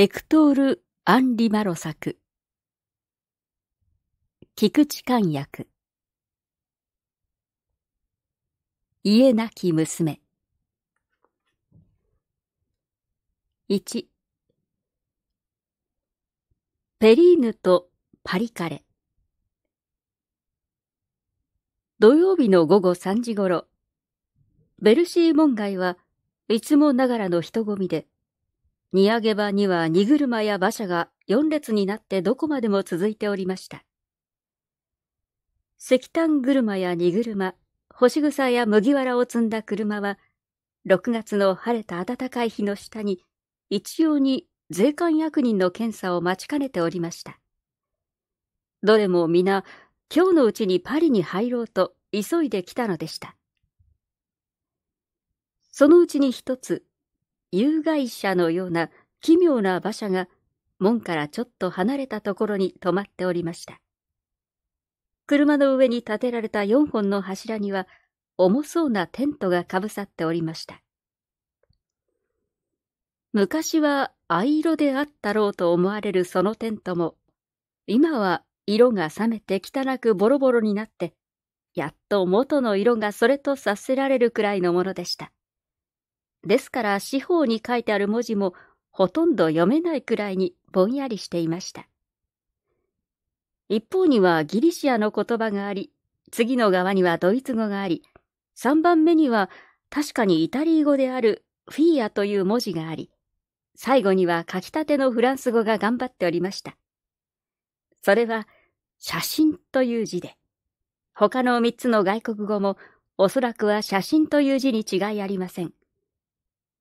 エクトール・アンリ・マロ作。菊池寛訳。家なき娘。一。ペリーヌとパリカレ。土曜日の午後3時ごろ、ベルシー門外はいつもながらの人混みで、荷上げ場には荷車や馬車が四列になってどこまでも続いておりました。石炭車や荷車、干し草や麦わらを積んだ車は、6月の晴れた暖かい日の下に、一様に税関役人の検査を待ちかねておりました。どれも皆、今日のうちにパリに入ろうと急いで来たのでした。そのうちに一つ、有害者のような奇妙な馬車が門からちょっと離れたところに止まっておりました。車の上に建てられた4本の柱には重そうなテントがかぶさっておりました。昔は藍色であったろうと思われるそのテントも、今は色が冷めて汚くボロボロになって、やっと元の色がそれとさせられるくらいのものでした。ですから四方に書いてある文字もほとんど読めないくらいにぼんやりしていました。一方にはギリシアの言葉があり、次の側にはドイツ語があり、3番目には確かにイタリー語であるフィーアという文字があり、最後には書きたてのフランス語が頑張っておりました。それは写真という字で、他の3つの外国語もおそらくは写真という字に違いありません。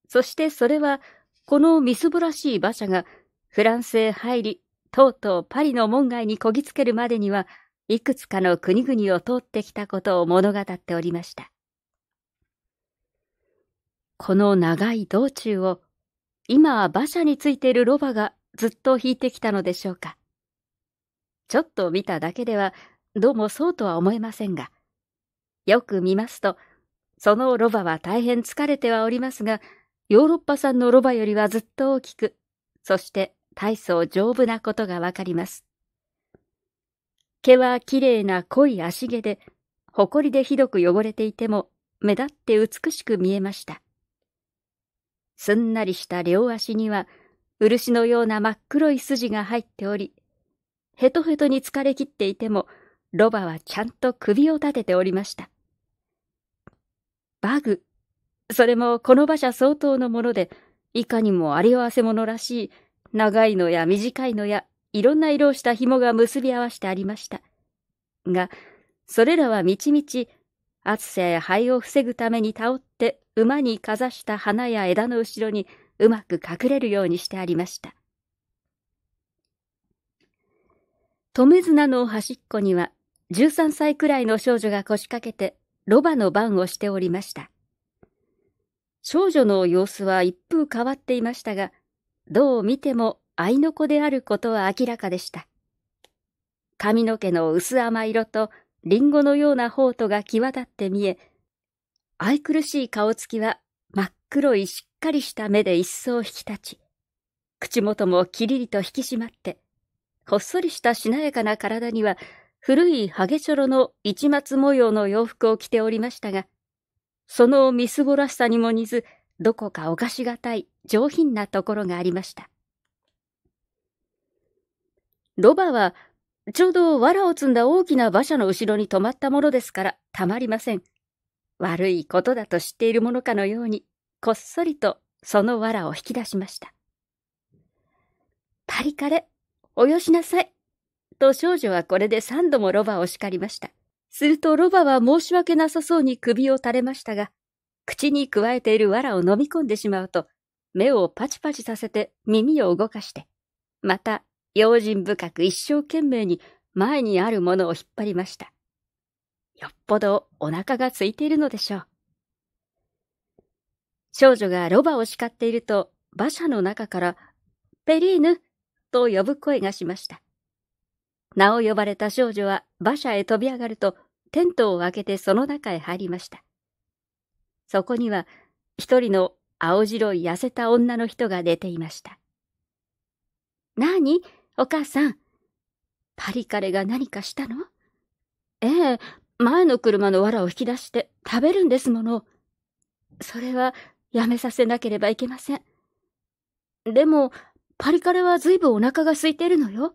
そしてそれは、このみすぼらしい馬車がフランスへ入り、とうとうパリの門外にこぎつけるまでには、いくつかの国々を通ってきたことを物語っておりました。この長い道中を、今は馬車についているロバがずっと引いてきたのでしょうか。ちょっと見ただけでは、どうもそうとは思えませんが、よく見ますと、そのロバは大変疲れてはおりますが、ヨーロッパ産のロバよりはずっと大きく、そして体操丈夫なことがわかります。毛は綺麗な濃い足毛で、ほこりでひどく汚れていても、目立って美しく見えました。すんなりした両足には、漆のような真っ黒い筋が入っており、ヘトヘトに疲れきっていても、ロバはちゃんと首を立てておりました。バグそれもこの馬車相当のもので、いかにもあり合わせものらしい、長いのや短いのや、いろんな色をした紐が結び合わしてありました。が、それらはみちみち、暑さや灰を防ぐために倒って馬にかざした花や枝の後ろにうまく隠れるようにしてありました。止め綱の端っこには、13歳くらいの少女が腰掛けて、ロバの番をしておりました。少女の様子は一風変わっていましたが、どう見ても愛の子であることは明らかでした。髪の毛の薄甘色とリンゴのような頬とが際立って見え、愛くるしい顔つきは真っ黒いしっかりした目で一層引き立ち、口元もきりりと引き締まって、ほっそりしたしなやかな体には古いハゲチョロの市松模様の洋服を着ておりましたが、そのみすぼらしさにも似ず、どこかおかしがたい上品なところがありました。ロバは、ちょうど藁を積んだ大きな馬車の後ろに止まったものですから、たまりません。悪いことだと知っているものかのように、こっそりとその藁を引き出しました。パリカレ、およしなさい。と少女はこれで三度もロバを叱りました。するとロバは申し訳なさそうに首を垂れましたが、口にくわえている藁を飲み込んでしまうと、目をパチパチさせて耳を動かして、また用心深く一生懸命に前にあるものを引っ張りました。よっぽどお腹が空いているのでしょう。少女がロバを叱っていると、馬車の中から、ペリーヌと呼ぶ声がしました。名を呼ばれた少女は馬車へ飛び上がると、テントを開けてその中へ入りました。そこには、一人の青白い痩せた女の人が出ていました。なにお母さん。パリカレが何かしたのええ、前の車の藁を引き出して食べるんですもの。それはやめさせなければいけません。でも、パリカレはずいぶんお腹が空いているのよ。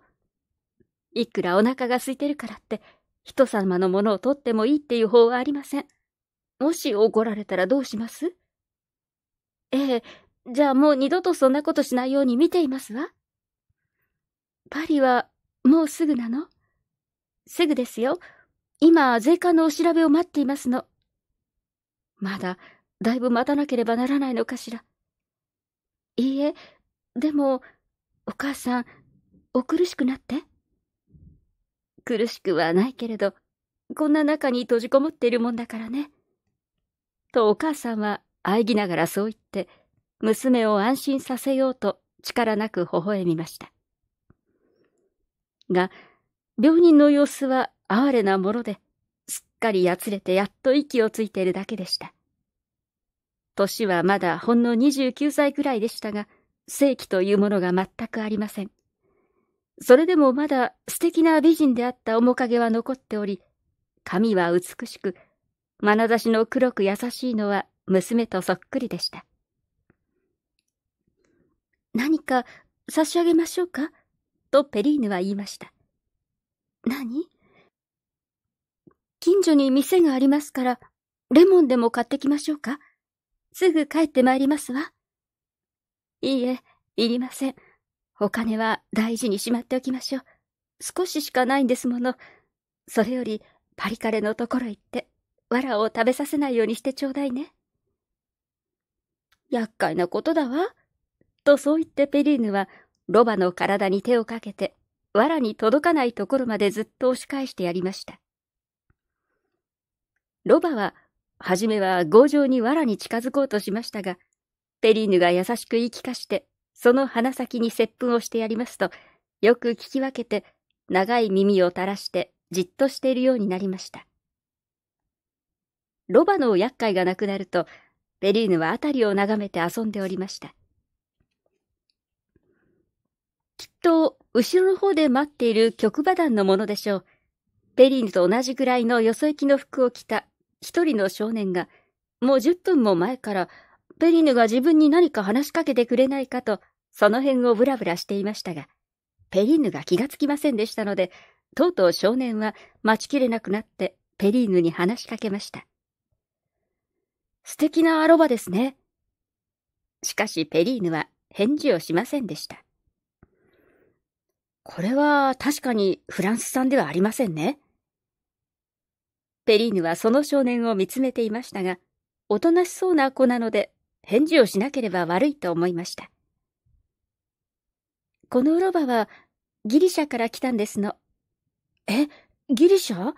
いくらお腹が空いてるからって、人様のものを取ってもいいっていう法はありません。もし怒られたらどうしますええ、じゃあもう二度とそんなことしないように見ていますわ。パリはもうすぐなのすぐですよ。今、税関のお調べを待っていますの。まだ、だいぶ待たなければならないのかしら。いいえ、でも、お母さん、お苦しくなって。苦しくはないけれど、こんな中に閉じこもっているもんだからね。とお母さんは喘ぎながらそう言って、娘を安心させようと力なく微笑みました。が、病人の様子は哀れなもので、すっかりやつれてやっと息をついているだけでした。年はまだほんの29歳くらいでしたが、正気というものが全くありません。それでもまだ素敵な美人であった面影は残っており、髪は美しく、眼差しの黒く優しいのは娘とそっくりでした。何か差し上げましょうかとペリーヌは言いました。何近所に店がありますから、レモンでも買ってきましょうかすぐ帰ってまいりますわ。いいえ、いりません。お金は大事にしまっておきましょう。少ししかないんですもの。それより、パリカレのところ行って、藁を食べさせないようにしてちょうだいね。厄介なことだわ。とそう言ってペリーヌは、ロバの体に手をかけて、藁に届かないところまでずっと押し返してやりました。ロバは、初めは強情に藁に近づこうとしましたが、ペリーヌが優しく言い聞かして、その鼻先に接吻をしてやりますと、よく聞き分けて、長い耳を垂らしてじっとしているようになりました。ロバの厄介がなくなると、ベリーヌは辺りを眺めて遊んでおりました。きっと、後ろの方で待っている曲馬団のものでしょう。ペリーヌと同じくらいのよそ行きの服を着た一人の少年が、もう十分も前からペリヌが自分に何か話しかけてくれないかと、その辺をブラブラしていましたが、ペリーヌが気がつきませんでしたので、とうとう少年は待ちきれなくなってペリーヌに話しかけました。素敵なアロバですね。しかしペリーヌは返事をしませんでした。これは確かにフランス産ではありませんね。ペリーヌはその少年を見つめていましたが、おとなしそうな子なので返事をしなければ悪いと思いました。このロバはギリシャから来たんですの。え、ギリシャ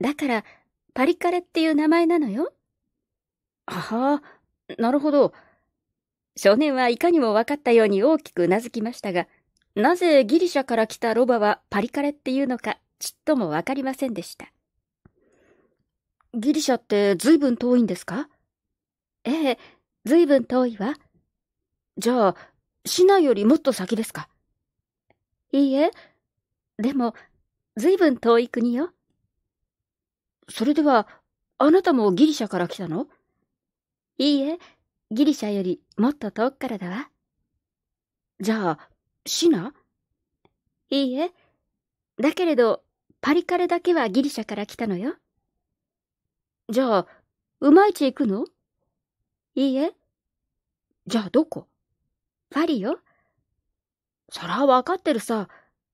だから、パリカレっていう名前なのよ。ああ、なるほど。少年はいかにも分かったように大きくうなずきましたが、なぜギリシャから来たロバはパリカレっていうのか、ちっともわかりませんでした。ギリシャって随分遠いんですかええ、ずいぶん遠いわ。じゃあ、市内よりもっと先ですかいいえ、でも、ずいぶん遠い国よ。それでは、あなたもギリシャから来たのいいえ、ギリシャよりもっと遠くからだわ。じゃあ、シナいいえ、だけれど、パリカレだけはギリシャから来たのよ。じゃあ、うまいち行くのいいえ。じゃあどこパリよ。そらわかってるさ。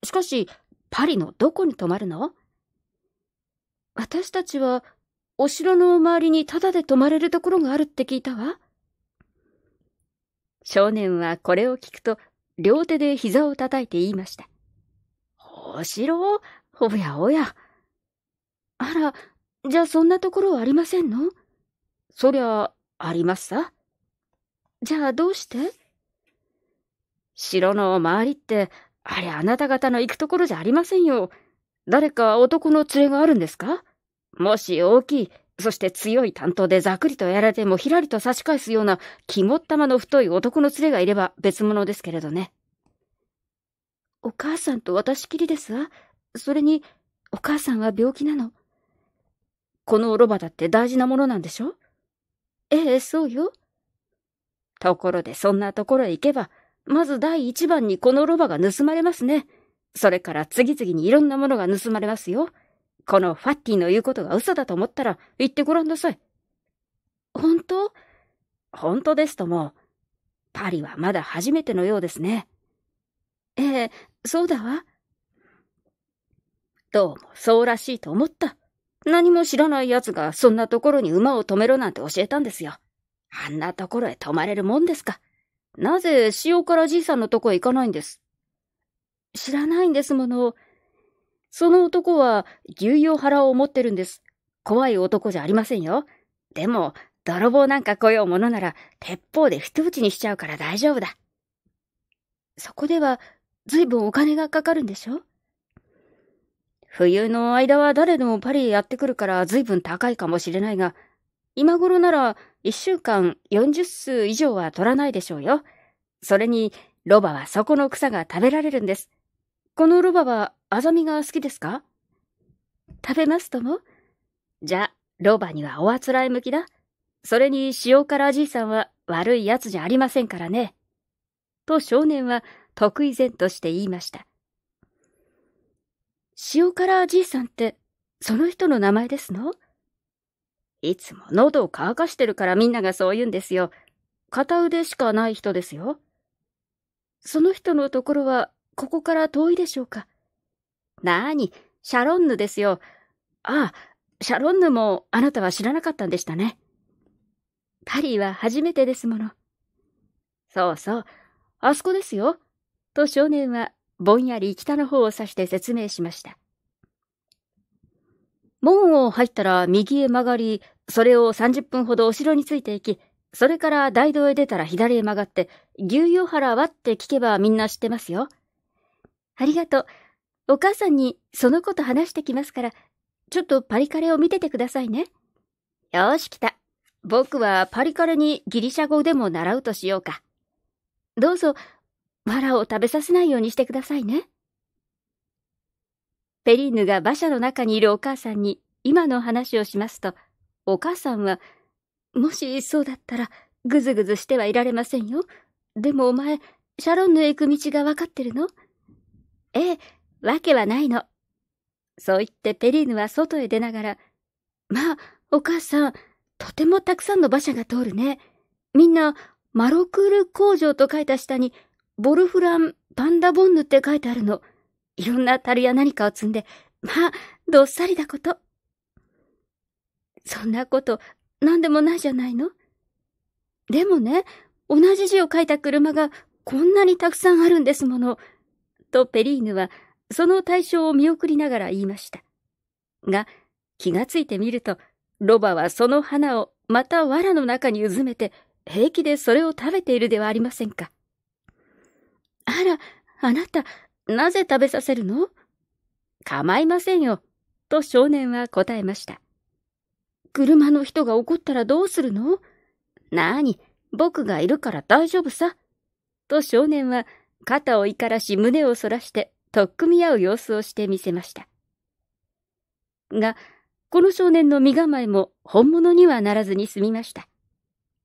しかし、パリのどこに泊まるの私たちは、お城の周りにタダで泊まれるところがあるって聞いたわ。少年はこれを聞くと、両手で膝を叩いて言いました。お城おやおや。あら、じゃあそんなところはありませんのそりゃ、ありますさ。じゃあどうして城の周りって、あれあなた方の行くところじゃありませんよ。誰か男の連れがあるんですかもし大きい、そして強い担当でざっくりとやられてもひらりと差し返すような肝っ玉の太い男の連れがいれば別物ですけれどね。お母さんと私きりですわ。それに、お母さんは病気なの。このロバだって大事なものなんでしょええ、そうよ。ところでそんなところへ行けば、まず第一番にこのロバが盗まれますね。それから次々にいろんなものが盗まれますよ。このファッティの言うことが嘘だと思ったら言ってごらんなさい。本当本当ですとも。パリはまだ初めてのようですね。ええ、そうだわ。どうもそうらしいと思った。何も知らない奴がそんなところに馬を止めろなんて教えたんですよ。あんなところへ泊まれるもんですか。なぜ塩辛じいさんのとこへ行かないんです知らないんですもの。その男は牛用腹を持ってるんです。怖い男じゃありませんよ。でも、泥棒なんか来ようものなら、鉄砲で一打ちにしちゃうから大丈夫だ。そこでは、ずいぶんお金がかかるんでしょ冬の間は誰でもパリへやってくるから随分高いかもしれないが、今頃なら一週間40数以上は取らないでしょうよ。それに、ロバはそこの草が食べられるんです。このロバはアザミが好きですか食べますともじゃあ、ロバにはおあつらえ向きだ。それに塩辛じいさんは悪い奴じゃありませんからね。と少年は得意然として言いました。塩辛じいさんって、その人の名前ですのいつも喉を乾かしてるからみんながそう言うんですよ。片腕しかない人ですよ。その人のところは、ここから遠いでしょうかなーに、シャロンヌですよ。ああ、シャロンヌもあなたは知らなかったんでしたね。パリは初めてですもの。そうそう、あそこですよ。と少年はぼんやり北の方を指して説明しました。門を入ったら右へ曲がり、それを30分ほどお城についていき、それから大道へ出たら左へ曲がって、牛洋原はって聞けばみんな知ってますよ。ありがとう。お母さんにそのこと話してきますから、ちょっとパリカレを見ててくださいね。よし、来た。僕はパリカレにギリシャ語でも習うとしようか。どうぞ、マを食べさせないようにしてくださいね。ペリーヌが馬車の中にいるお母さんに今の話をしますと、お母さんは、もしそうだったら、ぐずぐずしてはいられませんよ。でもお前、シャロンの行く道がわかってるのええ、わけはないの。そう言ってペリーヌは外へ出ながら、まあ、お母さん、とてもたくさんの馬車が通るね。みんな、マロクール工場と書いた下に、ボルフラン・パンダボンヌって書いてあるの。いろんな樽や何かを積んで、まあ、どっさりだこと。そんなこと、何でもないじゃないのでもね、同じ字を書いた車がこんなにたくさんあるんですもの。とペリーヌは、その対象を見送りながら言いました。が、気がついてみると、ロバはその花をまた藁の中にうずめて、平気でそれを食べているではありませんか。あら、あなた、なぜ食べさせるの構いませんよ、と少年は答えました。車の人が怒ったらどうするのなに、僕がいるから大丈夫さ。と少年は肩を怒らし胸を反らして取っ組み合う様子をしてみせました。が、この少年の身構えも本物にはならずに済みました。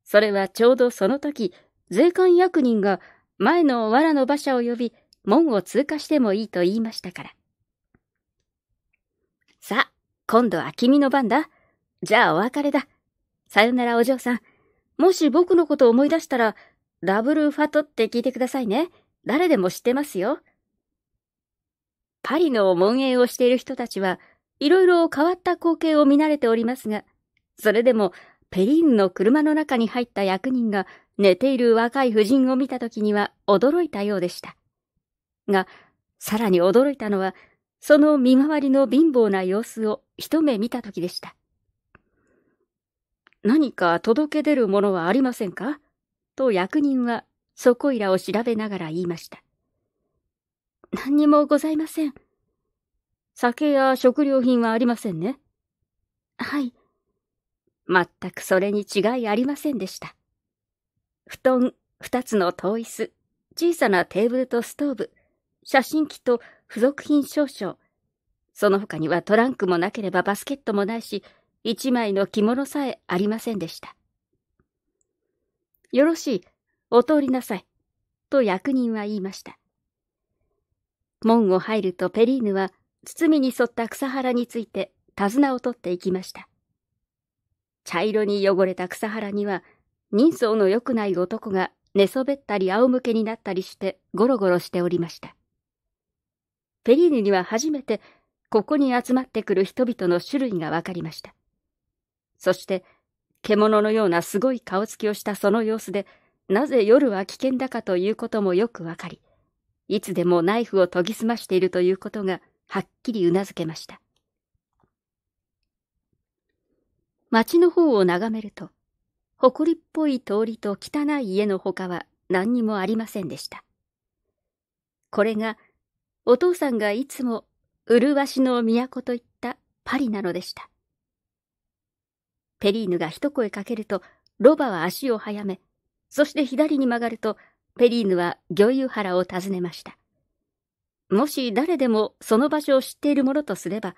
それはちょうどその時、税関役人が前の藁の馬車を呼び、門を通過してもいいと言いましたから。さあ、今度は君の番だ。じゃあお別れだ。さよならお嬢さん。もし僕のことを思い出したら、ダブルファトって聞いてくださいね。誰でも知ってますよ。パリの門営をしている人たちは、いろいろ変わった光景を見慣れておりますが、それでもペリーンの車の中に入った役人が寝ている若い婦人を見た時には驚いたようでした。が、さらに驚いたのは、その見回りの貧乏な様子を一目見た時でした。何か届け出るものはありませんかと役人はそこいらを調べながら言いました。何にもございません。酒や食料品はありませんね。はい。全くそれに違いありませんでした。布団、二つの遠椅子、小さなテーブルとストーブ、写真機と付属品少々。その他にはトランクもなければバスケットもないし、一枚の着物さえありませんでした。よろしい、お通りなさい、と役人は言いました。門を入るとペリーヌは、包みに沿った草原について手綱を取っていきました。茶色に汚れた草原には、人相の良くない男が寝そべったり仰向けになったりしてゴロゴロしておりました。ペリーヌには初めてここに集まってくる人々の種類が分かりました。そして、獣のようなすごい顔つきをしたその様子で、なぜ夜は危険だかということもよくわかり、いつでもナイフを研ぎ澄ましているということがはっきりうなずけました。町の方を眺めると、埃っぽい通りと汚い家の他は何にもありませんでした。これがお父さんがいつも麗しの都といったパリなのでした。ペリーヌが一声かけると、ロバは足を速め、そして左に曲がると、ペリーヌは魚遊原を訪ねました。もし誰でもその場所を知っているものとすれば、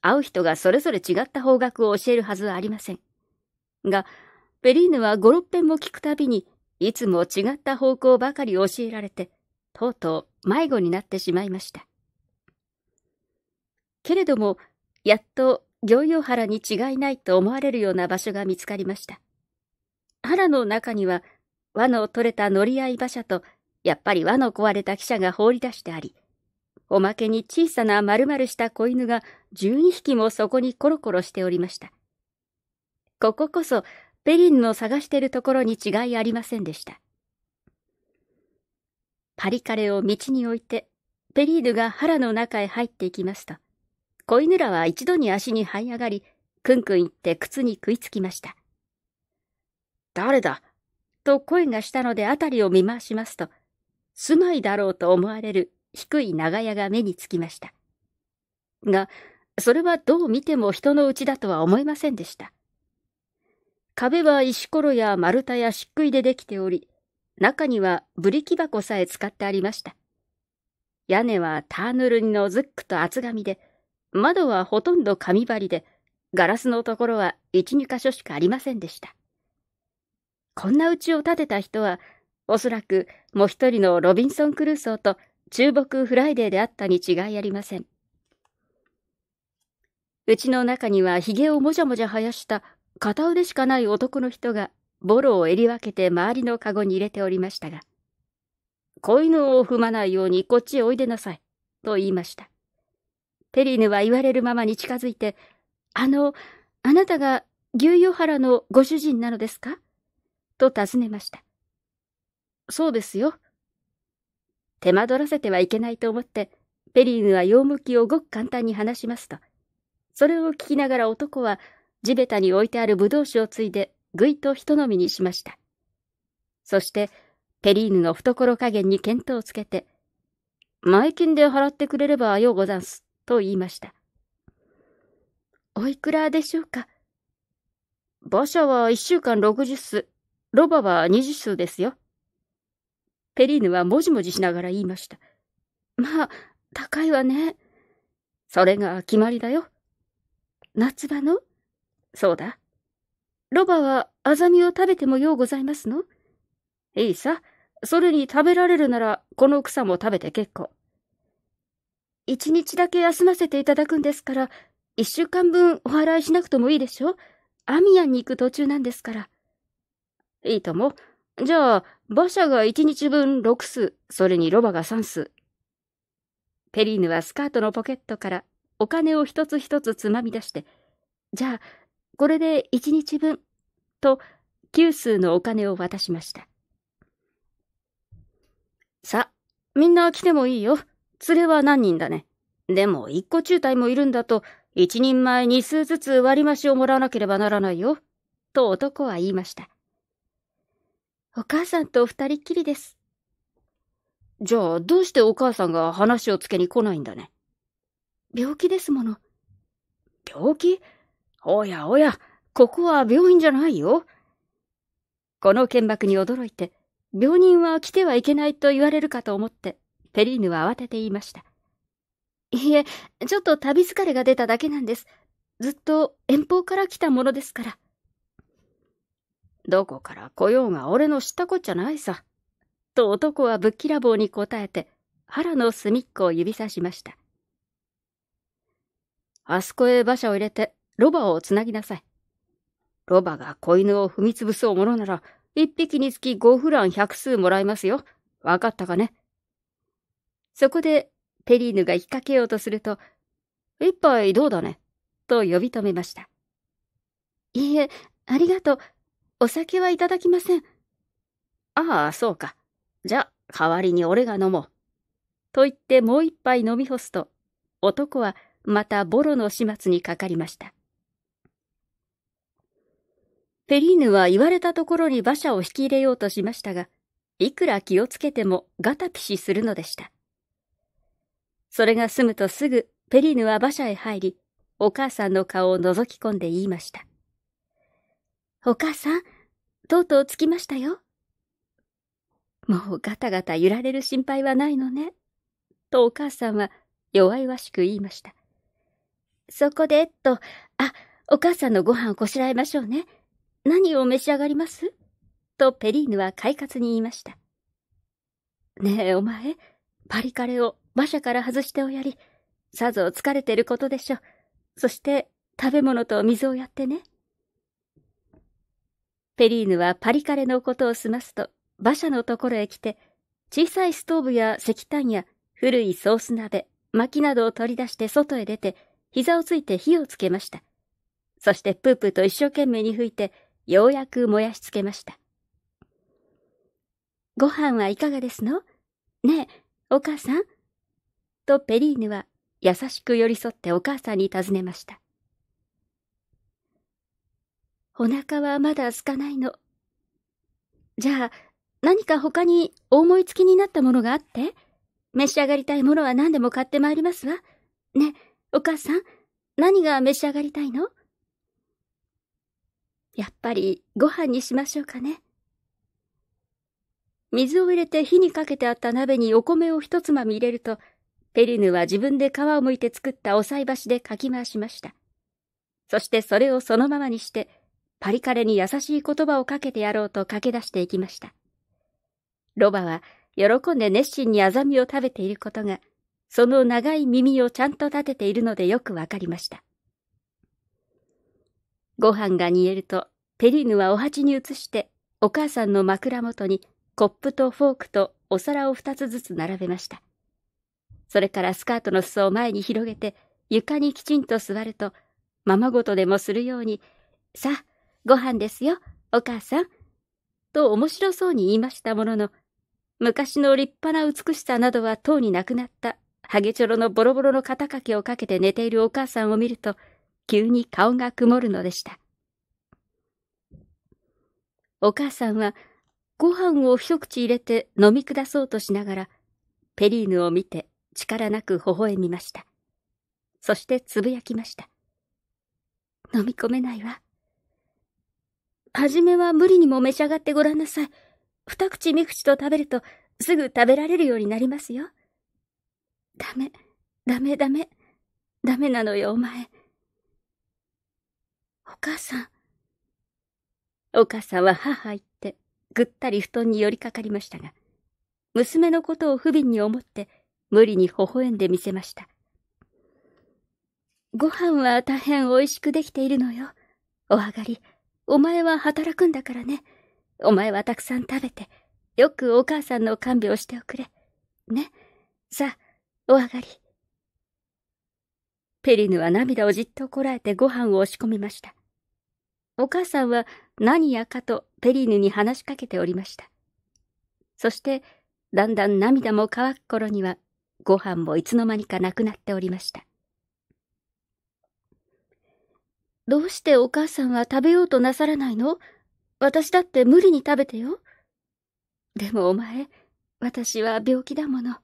会う人がそれぞれ違った方角を教えるはずはありません。が、ペリーヌは五六遍も聞くたびに、いつも違った方向ばかり教えられて、とうとう迷子になってしまいました。けれども、やっと行用原に違いないと思われるような場所が見つかりました。原の中には、輪の取れた乗り合い馬車と、やっぱり輪の壊れた汽車が放り出してあり、おまけに小さな丸々した子犬が12匹もそこにコロコロしておりました。こここそペリンの探してるところに違いありませんでした。パリカレを道に置いて、ペリーヌが腹の中へ入っていきますと、子犬らは一度に足に這い上がり、くんくん言って靴に食いつきました。誰だと声がしたので辺りを見回しますと、住まいだろうと思われる低い長屋が目につきました。が、それはどう見ても人のうちだとは思えませんでした。壁は石ころや丸太や漆喰でできており、中にはブリキ箱さえ使ってありました。屋根はターヌルニのズックと厚紙で、窓はほとんど紙張りで、ガラスのところは一、二箇所しかありませんでした。こんな家を建てた人は、おそらくもう一人のロビンソン・クルーソーと中木フライデーであったに違いありません。うちの中には髭をもじゃもじゃ生やした片腕しかない男の人がボロを襟分けて周りのカゴに入れておりましたが、子犬を踏まないようにこっちへおいでなさい、と言いました。ペリーヌは言われるままに近づいて、あの、あなたが牛与原のご主人なのですかと尋ねました。そうですよ。手間取らせてはいけないと思って、ペリーヌは用向きをごく簡単に話しますと、それを聞きながら男は地べたに置いてあるブドウ酒をついで、ぐいと人飲みにしました。そして、ペリーヌの懐加減に見当をつけて、前金で払ってくれればようござんす、と言いました。おいくらでしょうか馬車は一週間六十数、ロバは二十数ですよ。ペリーヌはもじもじしながら言いました。まあ、高いわね。それが決まりだよ。夏場のそうだ。ロバはアザミを食べてもようございますのいいさ。それに食べられるなら、この草も食べて結構。一日だけ休ませていただくんですから、一週間分お払いしなくともいいでしょアミアンに行く途中なんですから。いいとも。じゃあ、馬車が一日分6数、それにロバが3数。ペリーヌはスカートのポケットからお金を一つ一つつまみ出して、じゃあ、これで1日分、と、九数のお金を渡しました。さ、みんな来てもいいよ。連れは何人だね。でも、一個中隊もいるんだと、一人前二数ずつ割り増しをもらわなければならないよ。と男は言いました。お母さんと二人きりです。じゃあ、どうしてお母さんが話をつけに来ないんだね。病気ですもの。病気おやおや、ここは病院じゃないよ。この剣幕に驚いて、病人は来てはいけないと言われるかと思って、ペリーヌは慌てて言いました。いえ、ちょっと旅疲れが出ただけなんです。ずっと遠方から来たものですから。どこから来ようが俺の知ったこっちゃないさ。と男はぶっきらぼうに答えて、腹の隅っこを指さしました。あそこへ馬車を入れて、ロバをつなぎなさい。ロバが子犬を踏み潰そうものなら、一匹につき5フラン百数もらいますよ。わかったかね。そこで、ペリーヌが引っ掛けようとすると、一杯どうだねと呼び止めました。いいえ、ありがとう。お酒はいただきません。ああ、そうか。じゃあ、代わりに俺が飲もう。と言ってもう一杯飲み干すと、男はまたボロの始末にかかりました。ペリーヌは言われたところに馬車を引き入れようとしましたが、いくら気をつけてもガタピシするのでした。それが済むとすぐペリーヌは馬車へ入り、お母さんの顔を覗き込んで言いました。お母さん、とうとう着きましたよ。もうガタガタ揺られる心配はないのね。とお母さんは弱々しく言いました。そこで、と、あ、お母さんのご飯をこしらえましょうね。何を召し上がりますとペリーヌは快活に言いました。ねえ、お前、パリカレを馬車から外しておやり、さぞ疲れてることでしょう。そして、食べ物と水をやってね。ペリーヌはパリカレのことを済ますと、馬車のところへ来て、小さいストーブや石炭や古いソース鍋、薪などを取り出して外へ出て、膝をついて火をつけました。そしてプープーと一生懸命に吹いて、ようやく燃やしつけました。ご飯はいかがですのねえ、お母さんとペリーヌは優しく寄り添ってお母さんに尋ねました。お腹はまだ空かないの。じゃあ、何か他にお思いつきになったものがあって召し上がりたいものは何でも買ってまいりますわ。ね、お母さん、何が召し上がりたいのやっぱりご飯にしましょうかね。水を入れて火にかけてあった鍋にお米を一つまみ入れると、ペリヌは自分で皮を剥いて作ったお菜箸でかき回しました。そしてそれをそのままにして、パリカレに優しい言葉をかけてやろうと駆け出していきました。ロバは喜んで熱心にアザミを食べていることが、その長い耳をちゃんと立てているのでよくわかりました。ご飯が煮えると、ペリーヌはお鉢に移して、お母さんの枕元にコップとフォークとお皿を二つずつ並べました。それからスカートの裾を前に広げて、床にきちんと座ると、ままごとでもするように、さあ、ご飯ですよ、お母さん。と面白そうに言いましたものの、昔の立派な美しさなどはとうになくなった、ハゲチョロのボロボロの肩掛けをかけて寝ているお母さんを見ると、急に顔が曇るのでした。お母さんは、ご飯を一口入れて飲み下そうとしながら、ペリーヌを見て力なく微笑みました。そしてつぶやきました。飲み込めないわ。はじめは無理にも召し上がってごらんなさい。二口三口と食べるとすぐ食べられるようになりますよ。ダメ、ダメダメ。ダメなのよ、お前。お母さん。お母さんは母言って、ぐったり布団に寄りかかりましたが、娘のことを不憫に思って、無理に微笑んでみせました。ご飯は大変美味しくできているのよ。お上がり、お前は働くんだからね。お前はたくさん食べて、よくお母さんの看病しておくれ。ね。さあ、お上がり。ペリヌは涙をじっとこらえてご飯を押し込みました。お母さんは何やかとペリーヌに話しかけておりました。そして、だんだん涙も乾く頃には、ご飯もいつの間にかなくなっておりました。どうしてお母さんは食べようとなさらないの私だって無理に食べてよ。でもお前、私は病気だもの。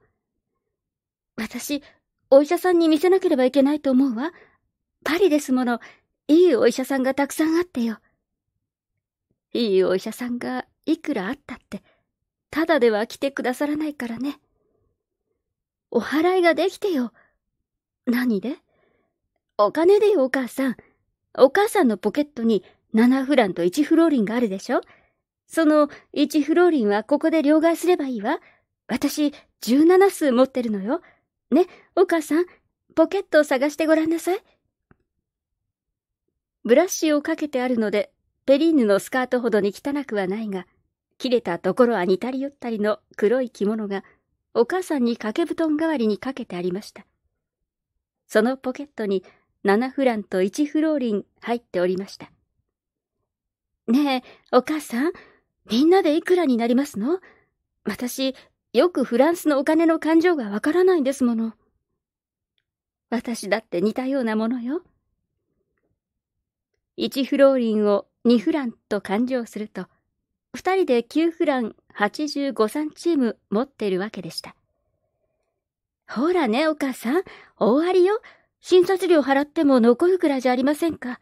私、お医者さんに見せなければいけないと思うわ。パリですもの。いいお医者さんがたくさんあってよ。いいお医者さんがいくらあったって、ただでは来てくださらないからね。お払いができてよ。何でお金でよ、お母さん。お母さんのポケットに7フランと1フローリンがあるでしょその1フローリンはここで両替すればいいわ。私、17数持ってるのよ。ね、お母さん、ポケットを探してごらんなさい。ブラシをかけてあるので、ペリーヌのスカートほどに汚くはないが、切れたところは似たり寄ったりの黒い着物が、お母さんに掛け布団代わりにかけてありました。そのポケットに7フランと1フローリン入っておりました。ねえ、お母さん、みんなでいくらになりますの私、よくフランスのお金の勘定がわからないんですもの。私だって似たようなものよ。1フローリンを2フランと勘定すると、2人で9フラン85五三チーム持ってるわけでした。ほらね、お母さん、大ありよ。診察料払っても残るくらいじゃありませんか。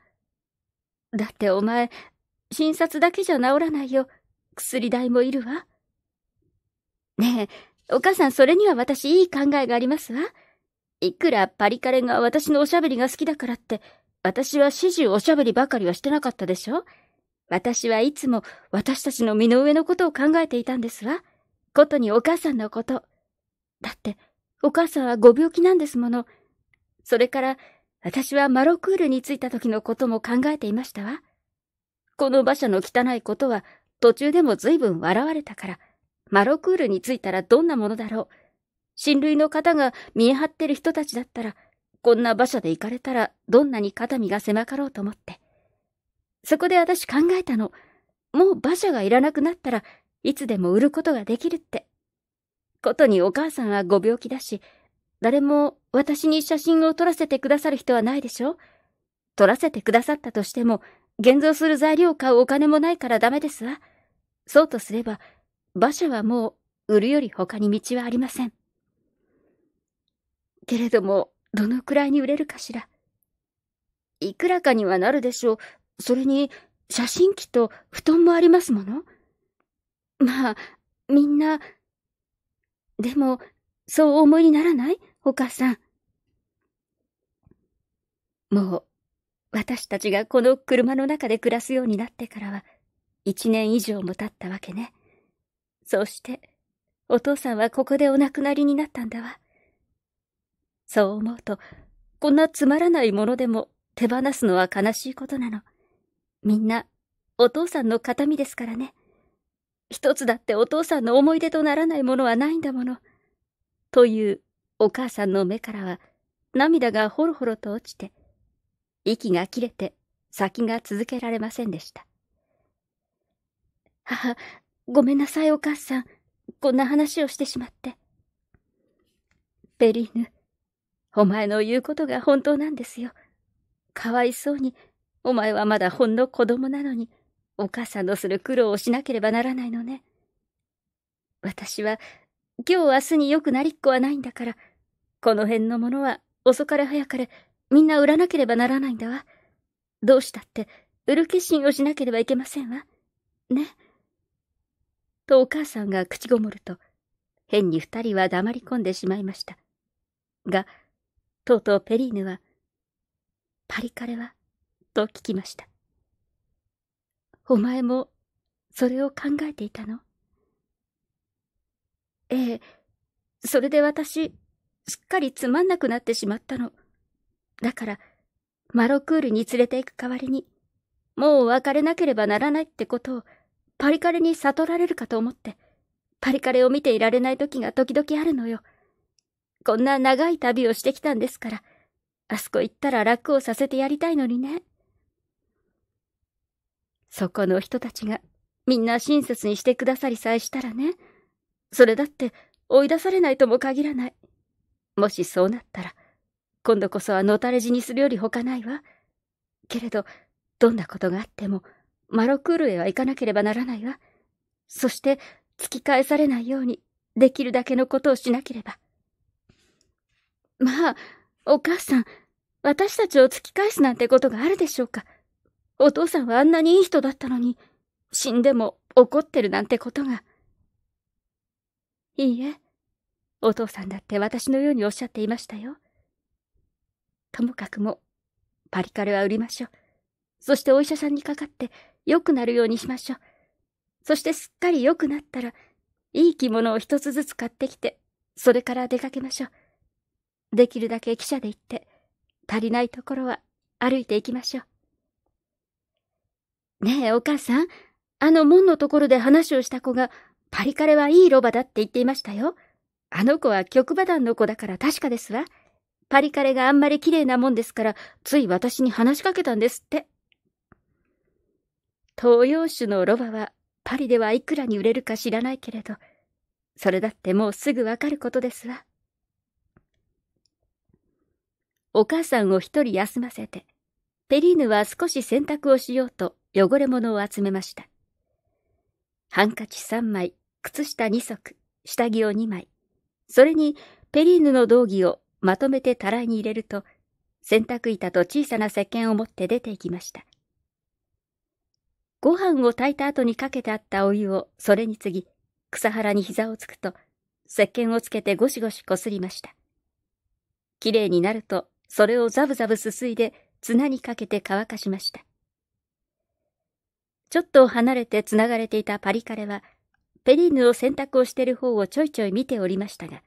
だってお前、診察だけじゃ治らないよ。薬代もいるわ。ねえ、お母さん、それには私いい考えがありますわ。いくらパリカレが私のおしゃべりが好きだからって、私は始終おしゃべりばかりはしてなかったでしょ私はいつも私たちの身の上のことを考えていたんですわ。ことにお母さんのこと。だって、お母さんはご病気なんですもの。それから、私はマロクールに着いた時のことも考えていましたわ。この馬車の汚いことは、途中でも随分笑われたから、マロクールに着いたらどんなものだろう。親類の方が見え張ってる人たちだったら、こんな馬車で行かれたらどんなに肩身が狭かろうと思って。そこで私考えたの。もう馬車がいらなくなったらいつでも売ることができるって。ことにお母さんはご病気だし、誰も私に写真を撮らせてくださる人はないでしょ撮らせてくださったとしても、現像する材料を買うお金もないからダメですわ。そうとすれば、馬車はもう売るより他に道はありません。けれども、どのくらいに売れるかしら。いくらかにはなるでしょう。それに、写真機と布団もありますもの。まあ、みんな、でも、そうお思いにならないお母さん。もう、私たちがこの車の中で暮らすようになってからは、一年以上も経ったわけね。そうして、お父さんはここでお亡くなりになったんだわ。そう思うと、こんなつまらないものでも手放すのは悲しいことなの。みんな、お父さんの形見ですからね。一つだってお父さんの思い出とならないものはないんだもの。というお母さんの目からは涙がほろほろと落ちて、息が切れて先が続けられませんでした。母、ごめんなさいお母さん。こんな話をしてしまって。ベリーヌ、お前の言うことが本当なんですよ。かわいそうに、お前はまだほんの子供なのに、お母さんのする苦労をしなければならないのね。私は、今日明日によくなりっこはないんだから、この辺のものは遅かれ早かれ、みんな売らなければならないんだわ。どうしたって、売る決心をしなければいけませんわ。ね。とお母さんが口ごもると、変に二人は黙り込んでしまいました。が、とうとうペリーヌは、パリカレはと聞きました。お前も、それを考えていたのええ、それで私、すっかりつまんなくなってしまったの。だから、マロクールに連れて行く代わりに、もう別れなければならないってことを、パリカレに悟られるかと思って、パリカレを見ていられない時が時々あるのよ。こんな長い旅をしてきたんですから、あそこ行ったら楽をさせてやりたいのにね。そこの人たちがみんな親切にしてくださりさえしたらね、それだって追い出されないとも限らない。もしそうなったら、今度こそは野垂れ死にするより他ないわ。けれど、どんなことがあっても、マロクールへは行かなければならないわ。そして、突き返されないように、できるだけのことをしなければ。まあ、お母さん、私たちを突き返すなんてことがあるでしょうか。お父さんはあんなにいい人だったのに、死んでも怒ってるなんてことが。いいえ、お父さんだって私のようにおっしゃっていましたよ。ともかくも、パリカレは売りましょう。そしてお医者さんにかかって、良くなるようにしましょう。そしてすっかり良くなったら、いい着物を一つずつ買ってきて、それから出かけましょう。できるだけ汽車で行って、足りないところは歩いて行きましょう。ねえ、お母さん、あの門のところで話をした子が、パリカレはいいロバだって言っていましたよ。あの子は曲馬団の子だから確かですわ。パリカレがあんまり綺麗なもんですから、つい私に話しかけたんですって。東洋酒のロバは、パリではいくらに売れるか知らないけれど、それだってもうすぐわかることですわ。お母さんを一人休ませて、ペリーヌは少し洗濯をしようと汚れ物を集めました。ハンカチ三枚、靴下二足、下着を二枚、それにペリーヌの道着をまとめてたらいに入れると、洗濯板と小さな石鹸を持って出て行きました。ご飯を炊いた後にかけてあったお湯をそれに次ぎ、草原に膝をつくと、石鹸をつけてゴシゴシこすりました。きれいになるとそれをザブザブすすいで綱にかけて乾かしました。ちょっと離れて繋がれていたパリカレは、ペリーヌを洗濯をしている方をちょいちょい見ておりましたが、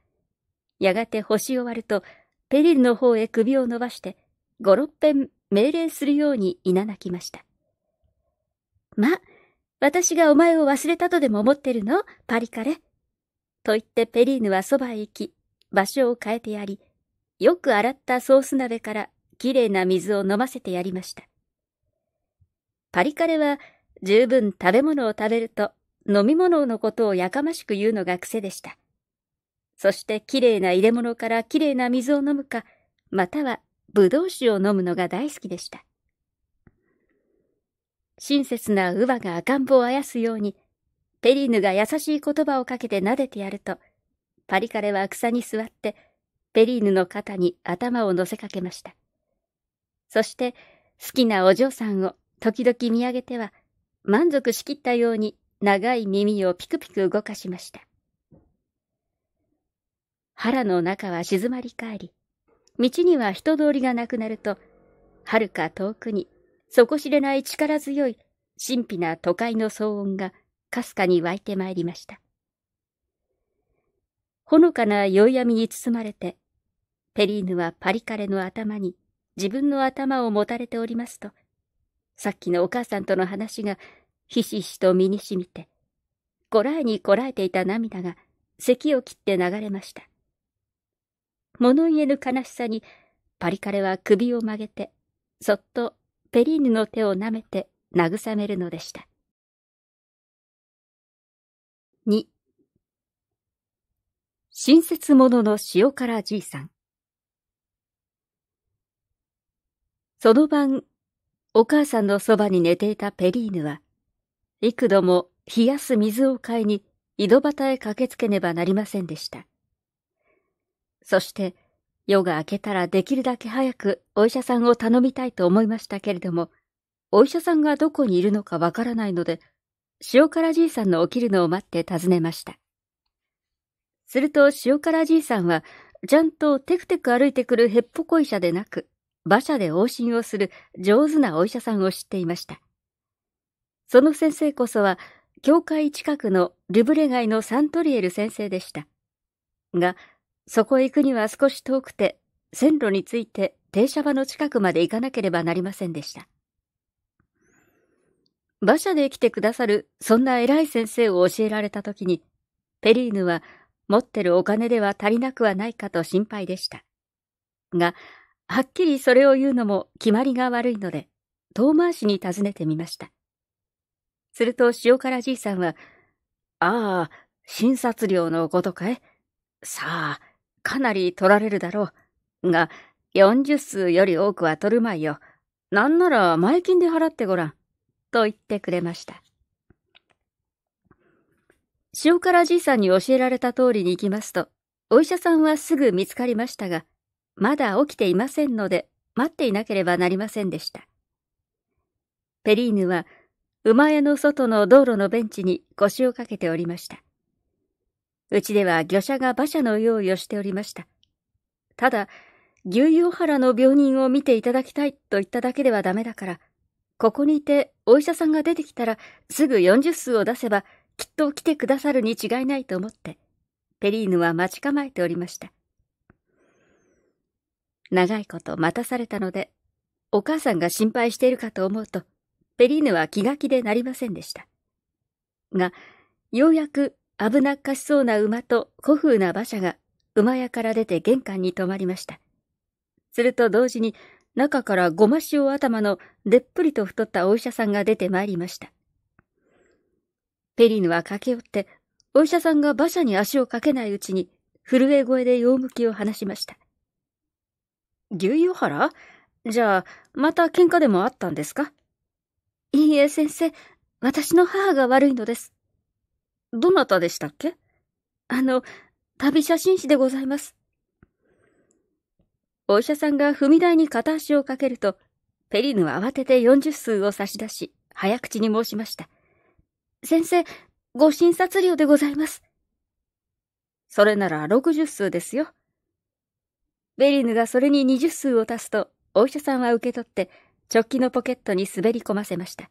やがて星を割ると、ペリーヌの方へ首を伸ばして、五六遍命令するようにいななきました。ま、私がお前を忘れたとでも思ってるのパリカレ。と言ってペリーヌはそばへ行き、場所を変えてやり、よく洗ったソース鍋からきれいな水を飲ませてやりました。パリカレは十分食べ物を食べると飲み物のことをやかましく言うのが癖でした。そしてきれいな入れ物からきれいな水を飲むか、またはぶどう酒を飲むのが大好きでした。親切な乳母が赤ん坊をあやすように、ペリーヌが優しい言葉をかけて撫でてやると、パリカレは草に座ってペリーヌの肩に頭を乗せかけました。そして、好きなお嬢さんを時々見上げては、満足しきったように長い耳をピクピク動かしました。腹の中は静まり返り、道には人通りがなくなると、はるか遠くに、底知れない力強い、神秘な都会の騒音が、かすかに湧いてまいりました。ほのかな宵闇に包まれて、ペリーヌはパリカレの頭に自分の頭を持たれておりますと、さっきのお母さんとの話がひしひしと身にしみて、こらえにこらえていた涙が咳を切って流れました。物言えぬ悲しさにパリカレは首を曲げて、そっとペリーヌの手を舐めて慰めるのでした。2親切者の塩辛じいさんその晩、お母さんのそばに寝ていたペリーヌは、幾度も冷やす水を買いに井戸端へ駆けつけねばなりませんでした。そして、夜が明けたらできるだけ早くお医者さんを頼みたいと思いましたけれども、お医者さんがどこにいるのかわからないので、塩辛じいさんの起きるのを待って尋ねました。すると塩辛じいさんは、ちゃんとテクテク歩いてくるへっぽこ医者でなく、馬車で往診をする上手なお医者さんを知っていました。その先生こそは、教会近くのリュブレ街のサントリエル先生でした。が、そこへ行くには少し遠くて、線路について停車場の近くまで行かなければなりませんでした。馬車で来てくださるそんな偉い先生を教えられた時に、ペリーヌは持ってるお金では足りなくはないかと心配でした。が、はっきりそれを言うのも決まりが悪いので、遠回しに尋ねてみました。すると塩辛じいさんは、ああ、診察料のことかいさあ、かなり取られるだろう。が、40数より多くは取るまいよ。なんなら前金で払ってごらん。と言ってくれました。塩辛じいさんに教えられた通りに行きますと、お医者さんはすぐ見つかりましたが、まだ起きていませんので、待っていなければなりませんでした。ペリーヌは、馬屋の外の道路のベンチに腰をかけておりました。うちでは魚車が馬車の用意をしておりました。ただ、牛洋原の病人を見ていただきたいと言っただけではダメだから、ここにいてお医者さんが出てきたらすぐ40数を出せばきっと来てくださるに違いないと思って、ペリーヌは待ち構えておりました。長いこと待たされたので、お母さんが心配しているかと思うと、ペリーヌは気が気でなりませんでした。が、ようやく危なっかしそうな馬と古風な馬車が馬屋から出て玄関に止まりました。すると同時に中からごま塩頭のでっぷりと太ったお医者さんが出てまいりました。ペリーヌは駆け寄って、お医者さんが馬車に足をかけないうちに、震え声で用向きを話しました。牛油原じゃあ、また喧嘩でもあったんですかいいえ、先生。私の母が悪いのです。どなたでしたっけあの、旅写真誌でございます。お医者さんが踏み台に片足をかけると、ペリヌは慌てて40数を差し出し、早口に申しました。先生、ご診察料でございます。それなら60数ですよ。ベリヌがそれに二十数を足すと、お医者さんは受け取って、直帰のポケットに滑り込ませました。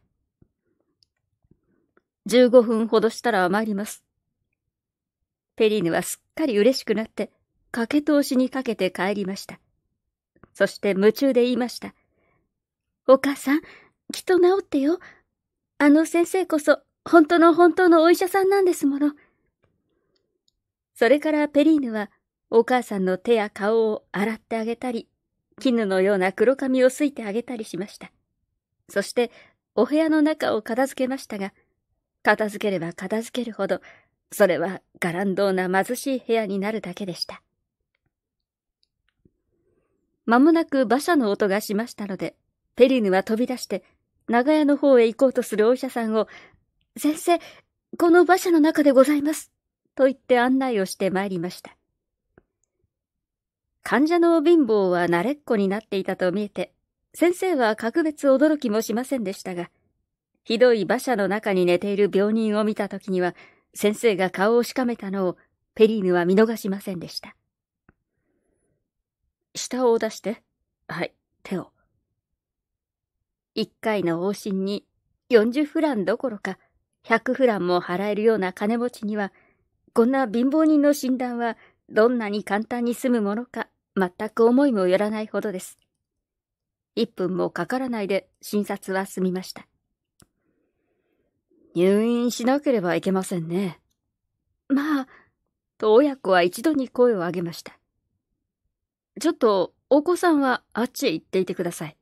十五分ほどしたら参ります。ペリーヌはすっかり嬉しくなって、駆け通しにかけて帰りました。そして夢中で言いました。お母さん、きっと治ってよ。あの先生こそ、本当の本当のお医者さんなんですもの。それからペリーヌはお母さんの手や顔を洗ってあげたり、絹のような黒髪をすいてあげたりしました。そして、お部屋の中を片付けましたが、片付ければ片付けるほど、それはガランドーな貧しい部屋になるだけでした。まもなく馬車の音がしましたので、ペリヌは飛び出して、長屋の方へ行こうとするお医者さんを、先生、この馬車の中でございます、と言って案内をしてまいりました。患者の貧乏は慣れっこになっていたと見えて、先生は格別驚きもしませんでしたが、ひどい馬車の中に寝ている病人を見たときには、先生が顔をしかめたのをペリーヌは見逃しませんでした。下を出して。はい、手を。一回の往診に40フランどころか100フランも払えるような金持ちには、こんな貧乏人の診断はどんなに簡単に済むものか全く思いもよらないほどです。一分もかからないで診察は済みました。入院しなければいけませんね。まあ、と親子は一度に声を上げました。ちょっと、お子さんはあっちへ行っていてください。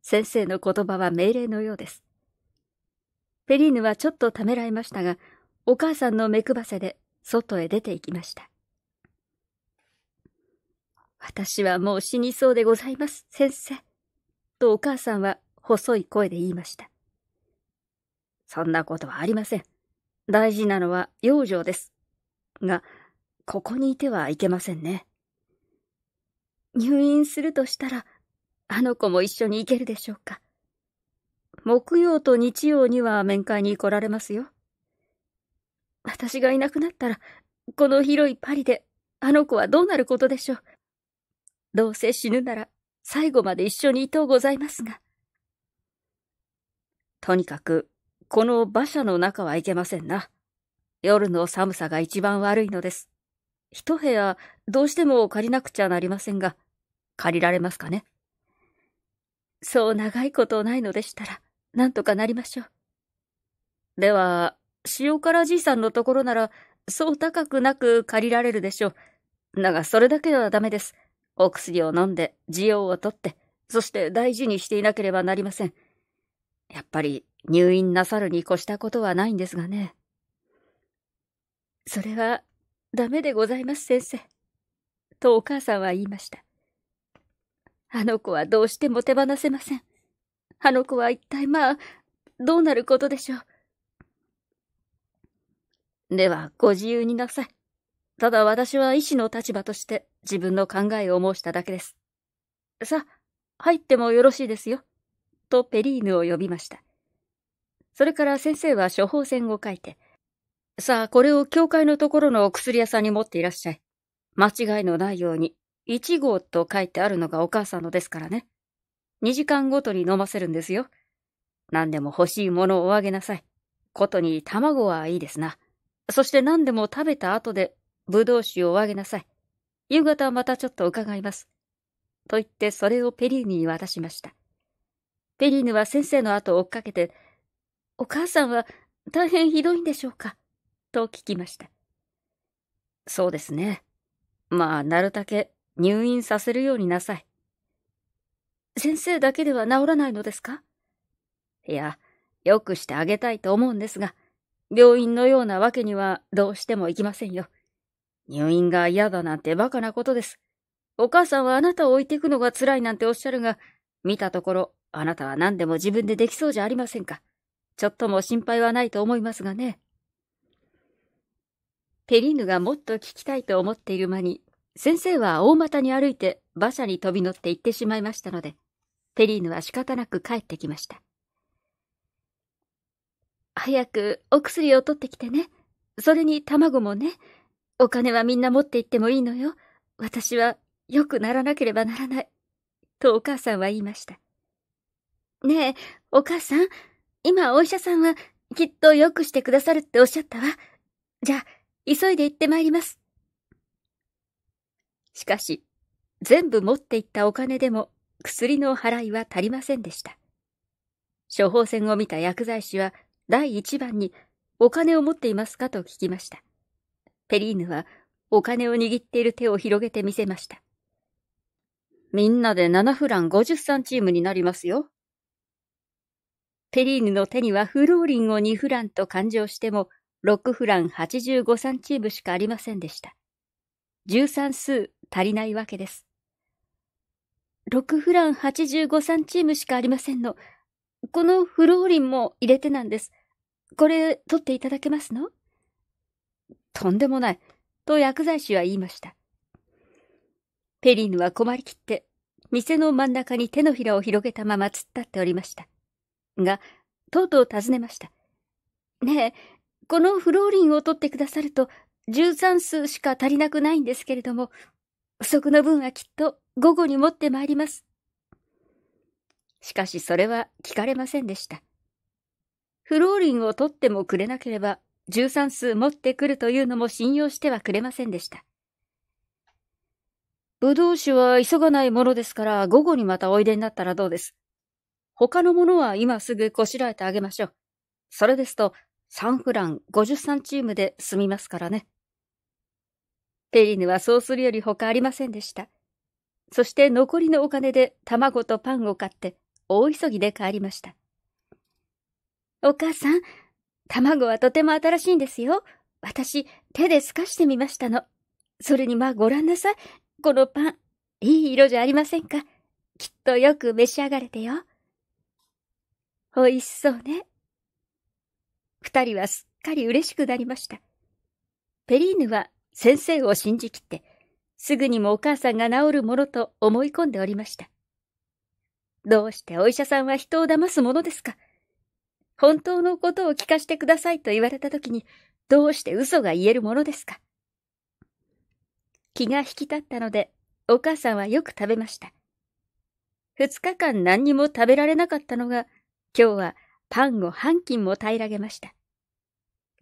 先生の言葉は命令のようです。ペリーヌはちょっとためらいましたが、お母さんの目くばせで外へ出て行きました。私はもう死にそうでございます、先生。とお母さんは細い声で言いました。そんなことはありません。大事なのは養生です。が、ここにいてはいけませんね。入院するとしたら、あの子も一緒に行けるでしょうか。木曜と日曜には面会に来られますよ。私がいなくなったら、この広いパリで、あの子はどうなることでしょう。どうせ死ぬなら最後まで一緒にいとうございますが。とにかく、この馬車の中はいけませんな。夜の寒さが一番悪いのです。一部屋、どうしても借りなくちゃなりませんが、借りられますかね。そう長いことないのでしたら、なんとかなりましょう。では、塩辛じいさんのところなら、そう高くなく借りられるでしょう。だが、それだけはダメです。お薬を飲んで、需要をとって、そして大事にしていなければなりません。やっぱり入院なさるに越したことはないんですがね。それは、ダメでございます、先生。とお母さんは言いました。あの子はどうしても手放せません。あの子は一体まあ、どうなることでしょう。では、ご自由になさい。ただ私は医師の立場として自分の考えを申しただけです。さあ、入ってもよろしいですよ。とペリーヌを呼びました。それから先生は処方箋を書いて、さあ、これを教会のところの薬屋さんに持っていらっしゃい。間違いのないように、1号と書いてあるのがお母さんのですからね。2時間ごとに飲ませるんですよ。何でも欲しいものをおあげなさい。ことに卵はいいですな。そして何でも食べた後で、ぶどう酒をおあげなさい。夕方またちょっと伺います。と言ってそれをペリーヌに渡しました。ペリーヌは先生の後を追っかけて、お母さんは大変ひどいんでしょうかと聞きました。そうですね。まあ、なるだけ入院させるようになさい。先生だけでは治らないのですかいや、よくしてあげたいと思うんですが、病院のようなわけにはどうしても行きませんよ。入院が嫌だなんてバカなことです。お母さんはあなたを置いていくのが辛いなんておっしゃるが、見たところ、あなたは何でも自分でできそうじゃありませんか。ちょっとも心配はないと思いますがね。ペリーヌがもっと聞きたいと思っている間に、先生は大股に歩いて馬車に飛び乗って行ってしまいましたので、ペリーヌは仕方なく帰ってきました。早くお薬を取ってきてね。それに卵もね。お金はみんな持って行ってもいいのよ。私は良くならなければならない。とお母さんは言いました。ねえ、お母さん、今お医者さんはきっと良くしてくださるっておっしゃったわ。じゃあ、急いで行ってまいります。しかし、全部持って行ったお金でも薬の払いは足りませんでした。処方箋を見た薬剤師は第一番にお金を持っていますかと聞きました。ペリーヌはお金を握っている手を広げてみせました。みんなで7フラン5 3チームになりますよ。ペリーヌの手にはフローリンを2フランと勘定しても、6フラン85三チームしかありませんでした。13数足りないわけです。6フラン85三チームしかありませんの。このフローリンも入れてなんです。これ取っていただけますのとんでもない、と薬剤師は言いました。ペリーヌは困りきって、店の真ん中に手のひらを広げたまま突っ立っておりました。が、とうとう尋ねました。ねえ、このフローリンを取ってくださると、十三数しか足りなくないんですけれども、不足の分はきっと午後に持ってまいります。しかしそれは聞かれませんでした。フローリンを取ってもくれなければ13数持ってくるというのも信用してはくれませんでした。ぶどう酒は急がないものですから、午後にまたおいでになったらどうです。他のものは今すぐこしらえてあげましょう。それですと、サンフラン53チームで済みますからね。ペリーヌはそうするより他ありませんでした。そして残りのお金で卵とパンを買って、大急ぎで帰りました。お母さん、卵はとても新しいんですよ。私、手で透かしてみましたの。それにまあご覧なさい。このパン、いい色じゃありませんか。きっとよく召し上がれてよ。美味しそうね。二人はすっかり嬉しくなりました。ペリーヌは先生を信じきって、すぐにもお母さんが治るものと思い込んでおりました。どうしてお医者さんは人を騙すものですか。本当のことを聞かせてくださいと言われた時に、どうして嘘が言えるものですか気が引き立ったので、お母さんはよく食べました。二日間何にも食べられなかったのが、今日はパンを半斤も平らげました。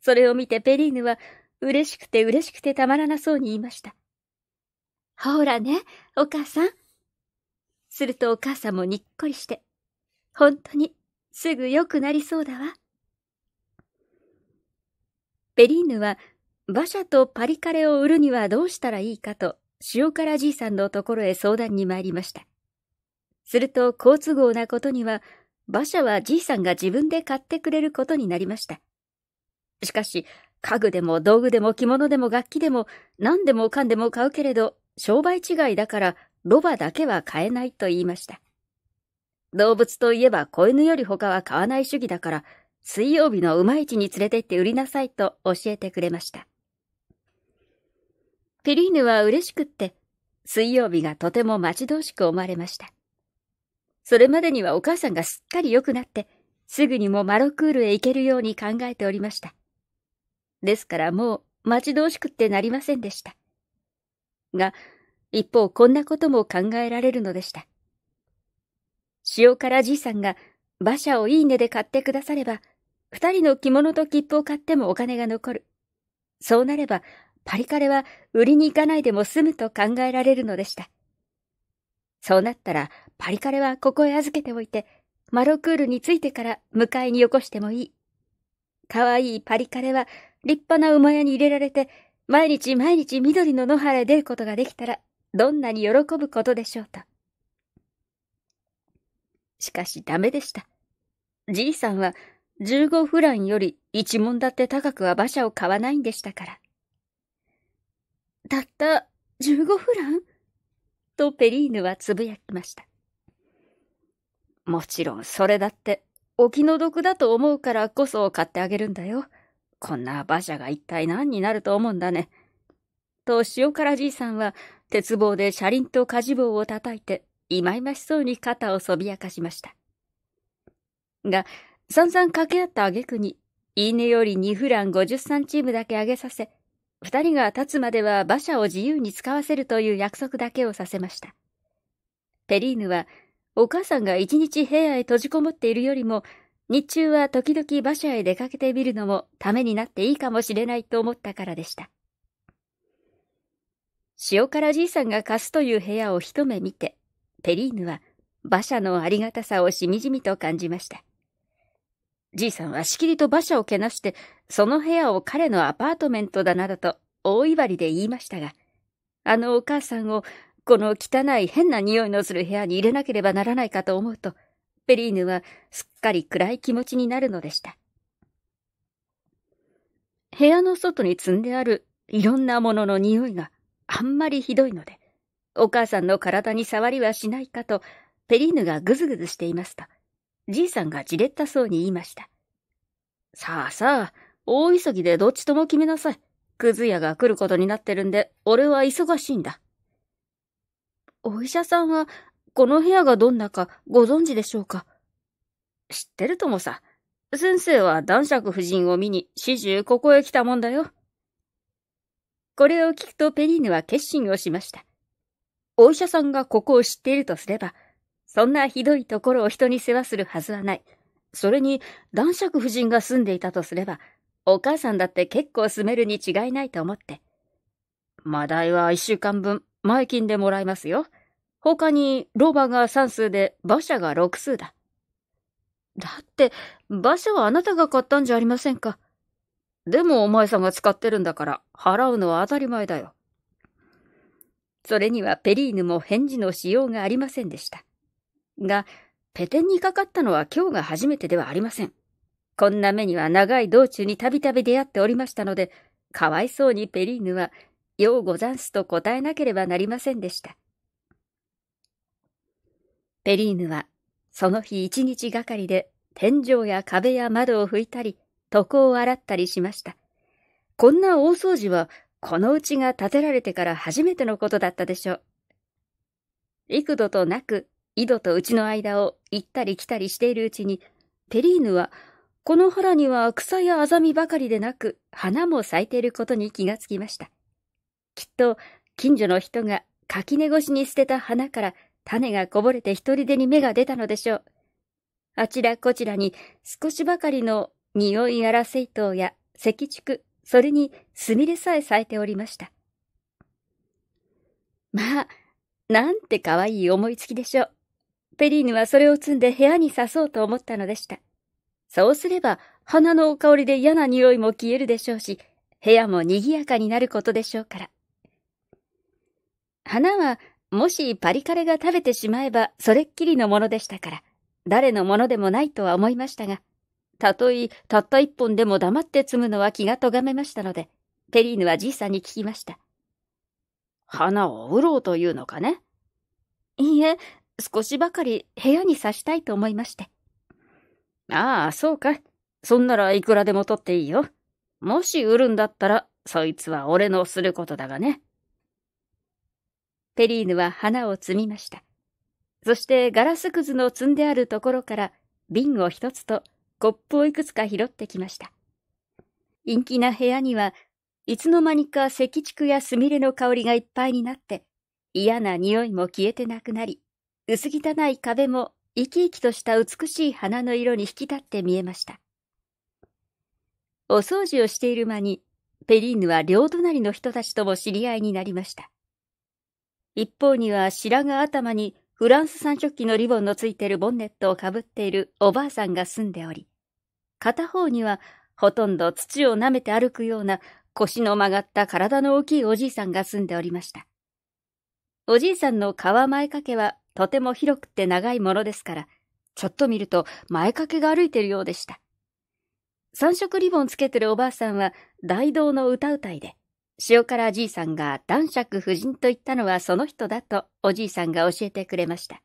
それを見てペリーヌは、嬉しくて嬉しくてたまらなそうに言いました。ほらね、お母さん。するとお母さんもにっこりして、本当にすぐ良くなりそうだわ。ペリーヌは馬車とパリカレを売るにはどうしたらいいかと塩辛じいさんのところへ相談に参りました。すると好都合なことには馬車はじいさんが自分で買ってくれることになりました。しかし家具でも道具でも着物でも楽器でも何でもかんでも買うけれど商売違いだからロバだけは買えないと言いました。動物といえば子犬より他は買わない主義だから、水曜日の馬市に連れて行って売りなさいと教えてくれました。ペリーヌは嬉しくって、水曜日がとても待ち遠しく思われました。それまでにはお母さんがすっかり良くなって、すぐにもマロクールへ行けるように考えておりました。ですからもう待ち遠しくってなりませんでした。が、一方こんなことも考えられるのでした。塩辛じいさんが馬車をいいねで買ってくだされば、二人の着物と切符を買ってもお金が残る。そうなれば、パリカレは売りに行かないでも済むと考えられるのでした。そうなったら、パリカレはここへ預けておいて、マロクールについてから迎えによこしてもいい。かわいいパリカレは立派な馬屋に入れられて、毎日毎日緑の野原へ出ることができたら、どんなに喜ぶことでしょうと。しかしダメでした。じいさんは15フランより一問だって高くは馬車を買わないんでしたから。たった15フランとペリーヌはつぶやきました。もちろんそれだってお気の毒だと思うからこそ買ってあげるんだよ。こんな馬車が一体何になると思うんだね。と塩辛じいさんは鉄棒で車輪と火事棒を叩いていまいましそうに肩をそびやかしました。が、散々掛け合った挙句に、いいねより2フラン5 3チームだけ上げさせ、二人が立つまでは馬車を自由に使わせるという約束だけをさせました。ペリーヌは、お母さんが一日部屋へ閉じこもっているよりも、日中は時々馬車へ出かけてみるのもためになっていいかもしれないと思ったからでした。塩辛じいさんが貸すという部屋を一目見て、ペリーヌは馬車のありがたさをしみじみと感じました。じいさんはしきりと馬車をけなして、その部屋を彼のアパートメントだなどと大威張りで言いましたが、あのお母さんをこの汚い変な匂いのする部屋に入れなければならないかと思うと、ペリーヌはすっかり暗い気持ちになるのでした。部屋の外に積んであるいろんなものの匂いがあんまりひどいので、お母さんの体に触りはしないかと、ペリーヌがぐずぐずしていますと、じいさんがじれったそうに言いました。さあさあ、大急ぎでどっちとも決めなさい。クズ屋が来ることになってるんで、俺は忙しいんだ。お医者さんは、この部屋がどんなかご存知でしょうか知ってるともさ。先生は男爵夫人を見に、始終ここへ来たもんだよ。これを聞くとペリーヌは決心をしました。お医者さんがここを知っているとすれば、そんなひどいところを人に世話するはずはない。それに、男爵夫人が住んでいたとすれば、お母さんだって結構住めるに違いないと思って。マダイは一週間分、前金でもらいますよ。他に、ロバが三数で、馬車が6数だ。だって、馬車はあなたが買ったんじゃありませんか。でもお前さんが使ってるんだから、払うのは当たり前だよ。それにはペリーヌも返事のしようがありませんでした。が、ペテンにかかったのは今日が初めてではありません。こんな目には長い道中にたびたび出会っておりましたので、かわいそうにペリーヌは、ようござんすと答えなければなりませんでした。ペリーヌは、その日一日がかりで、天井や壁や窓を拭いたり、床を洗ったりしました。こんな大掃除はこのうちが建てられてから初めてのことだったでしょう。幾度となく、井戸とうちの間を行ったり来たりしているうちに、ペリーヌは、この原には草やあざみばかりでなく、花も咲いていることに気がつきました。きっと、近所の人が垣根越しに捨てた花から種がこぼれて一人でに芽が出たのでしょう。あちらこちらに少しばかりの匂い荒らせ糸や石竹、それにすみれさえ咲いておりました。まあ、なんて可愛い思いつきでしょう。ペリーヌはそれを摘んで部屋に刺そうと思ったのでした。そうすれば、花のお香りで嫌な匂いも消えるでしょうし、部屋も賑やかになることでしょうから。花は、もしパリカレが食べてしまえば、それっきりのものでしたから、誰のものでもないとは思いましたが、たとえ、たった一本でも黙って摘むのは気がとがめましたので、ペリーヌはじいさんに聞きました。花を売ろうというのかねいいえ、少しばかり部屋に刺したいと思いまして。ああ、そうかい。そんならいくらでも取っていいよ。もし売るんだったら、そいつは俺のすることだがね。ペリーヌは花を摘みました。そしてガラスくずの積んであるところから瓶を一つとコップをいくつか拾ってきました。陰気な部屋には、いつの間にか石竹やすみれの香りがいっぱいになって、嫌な匂いも消えてなくなり、薄汚い壁も生き生きとした美しい花の色に引き立って見えました。お掃除をしている間に、ペリーヌは両隣の人たちとも知り合いになりました。一方には白髪頭にフランス産食器のリボンのついているボンネットをかぶっているおばあさんが住んでおり、片方にはほとんど土を舐めて歩くような腰の曲がった体の大きいおじいさんが住んでおりました。おじいさんの皮前掛けはとても広くて長いものですから、ちょっと見ると前掛けが歩いてるようでした。三色リボンつけてるおばあさんは大道の歌うたいで、塩辛じいさんが男爵夫人と言ったのはその人だとおじいさんが教えてくれました。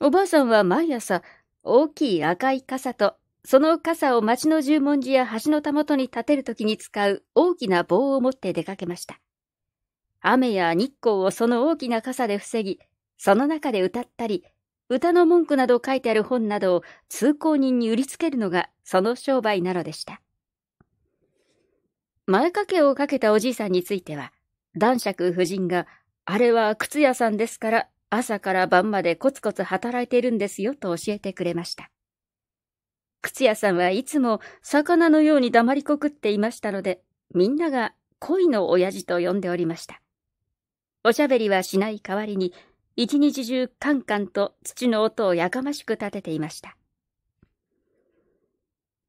おばあさんは毎朝大きい赤い傘とその傘を町の十文字や橋のたもとに立てるときに使う大きな棒を持って出かけました。雨や日光をその大きな傘で防ぎ、その中で歌ったり、歌の文句など書いてある本などを通行人に売りつけるのがその商売なのでした。前掛けをかけたおじいさんについては、男爵夫人が、あれは靴屋さんですから、朝から晩までコツコツ働いているんですよと教えてくれました。靴屋さんはいつも魚のように黙りこくっていましたので、みんなが恋の親父と呼んでおりました。おしゃべりはしない代わりに、一日中カンカンと土の音をやかましく立てていました。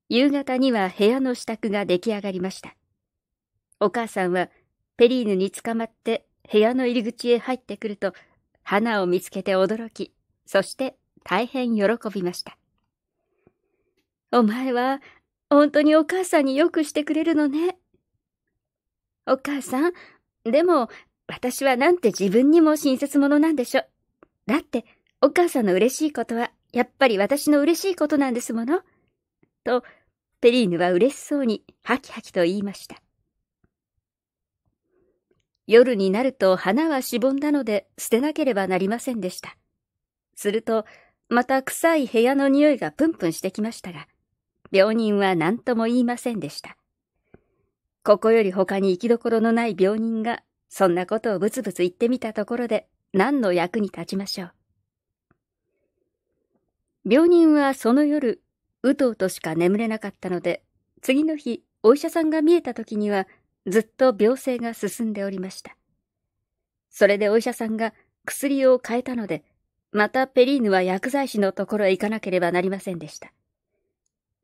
夕方には部屋の支度が出来上がりました。お母さんはペリーヌに捕まって部屋の入り口へ入ってくると、花を見つけて驚き、そして大変喜びました。お前は本当にお母さんによくしてくれるのね。お母さん、でも私はなんて自分にも親切者なんでしょ。だってお母さんの嬉しいことはやっぱり私の嬉しいことなんですもの。と、ペリーヌは嬉しそうにハキハキと言いました。夜になると花はしぼんだので捨てなければなりませんでした。すると、また臭い部屋の匂いがプンプンしてきましたが、病人は何とも言いませんでした。ここより他に行きどころのない病人が、そんなことをブツブツ言ってみたところで、何の役に立ちましょう。病人はその夜、うとうとしか眠れなかったので、次の日、お医者さんが見えた時には、ずっと病性が進んでおりました。それでお医者さんが薬を変えたので、またペリーヌは薬剤師のところへ行かなければなりませんでした。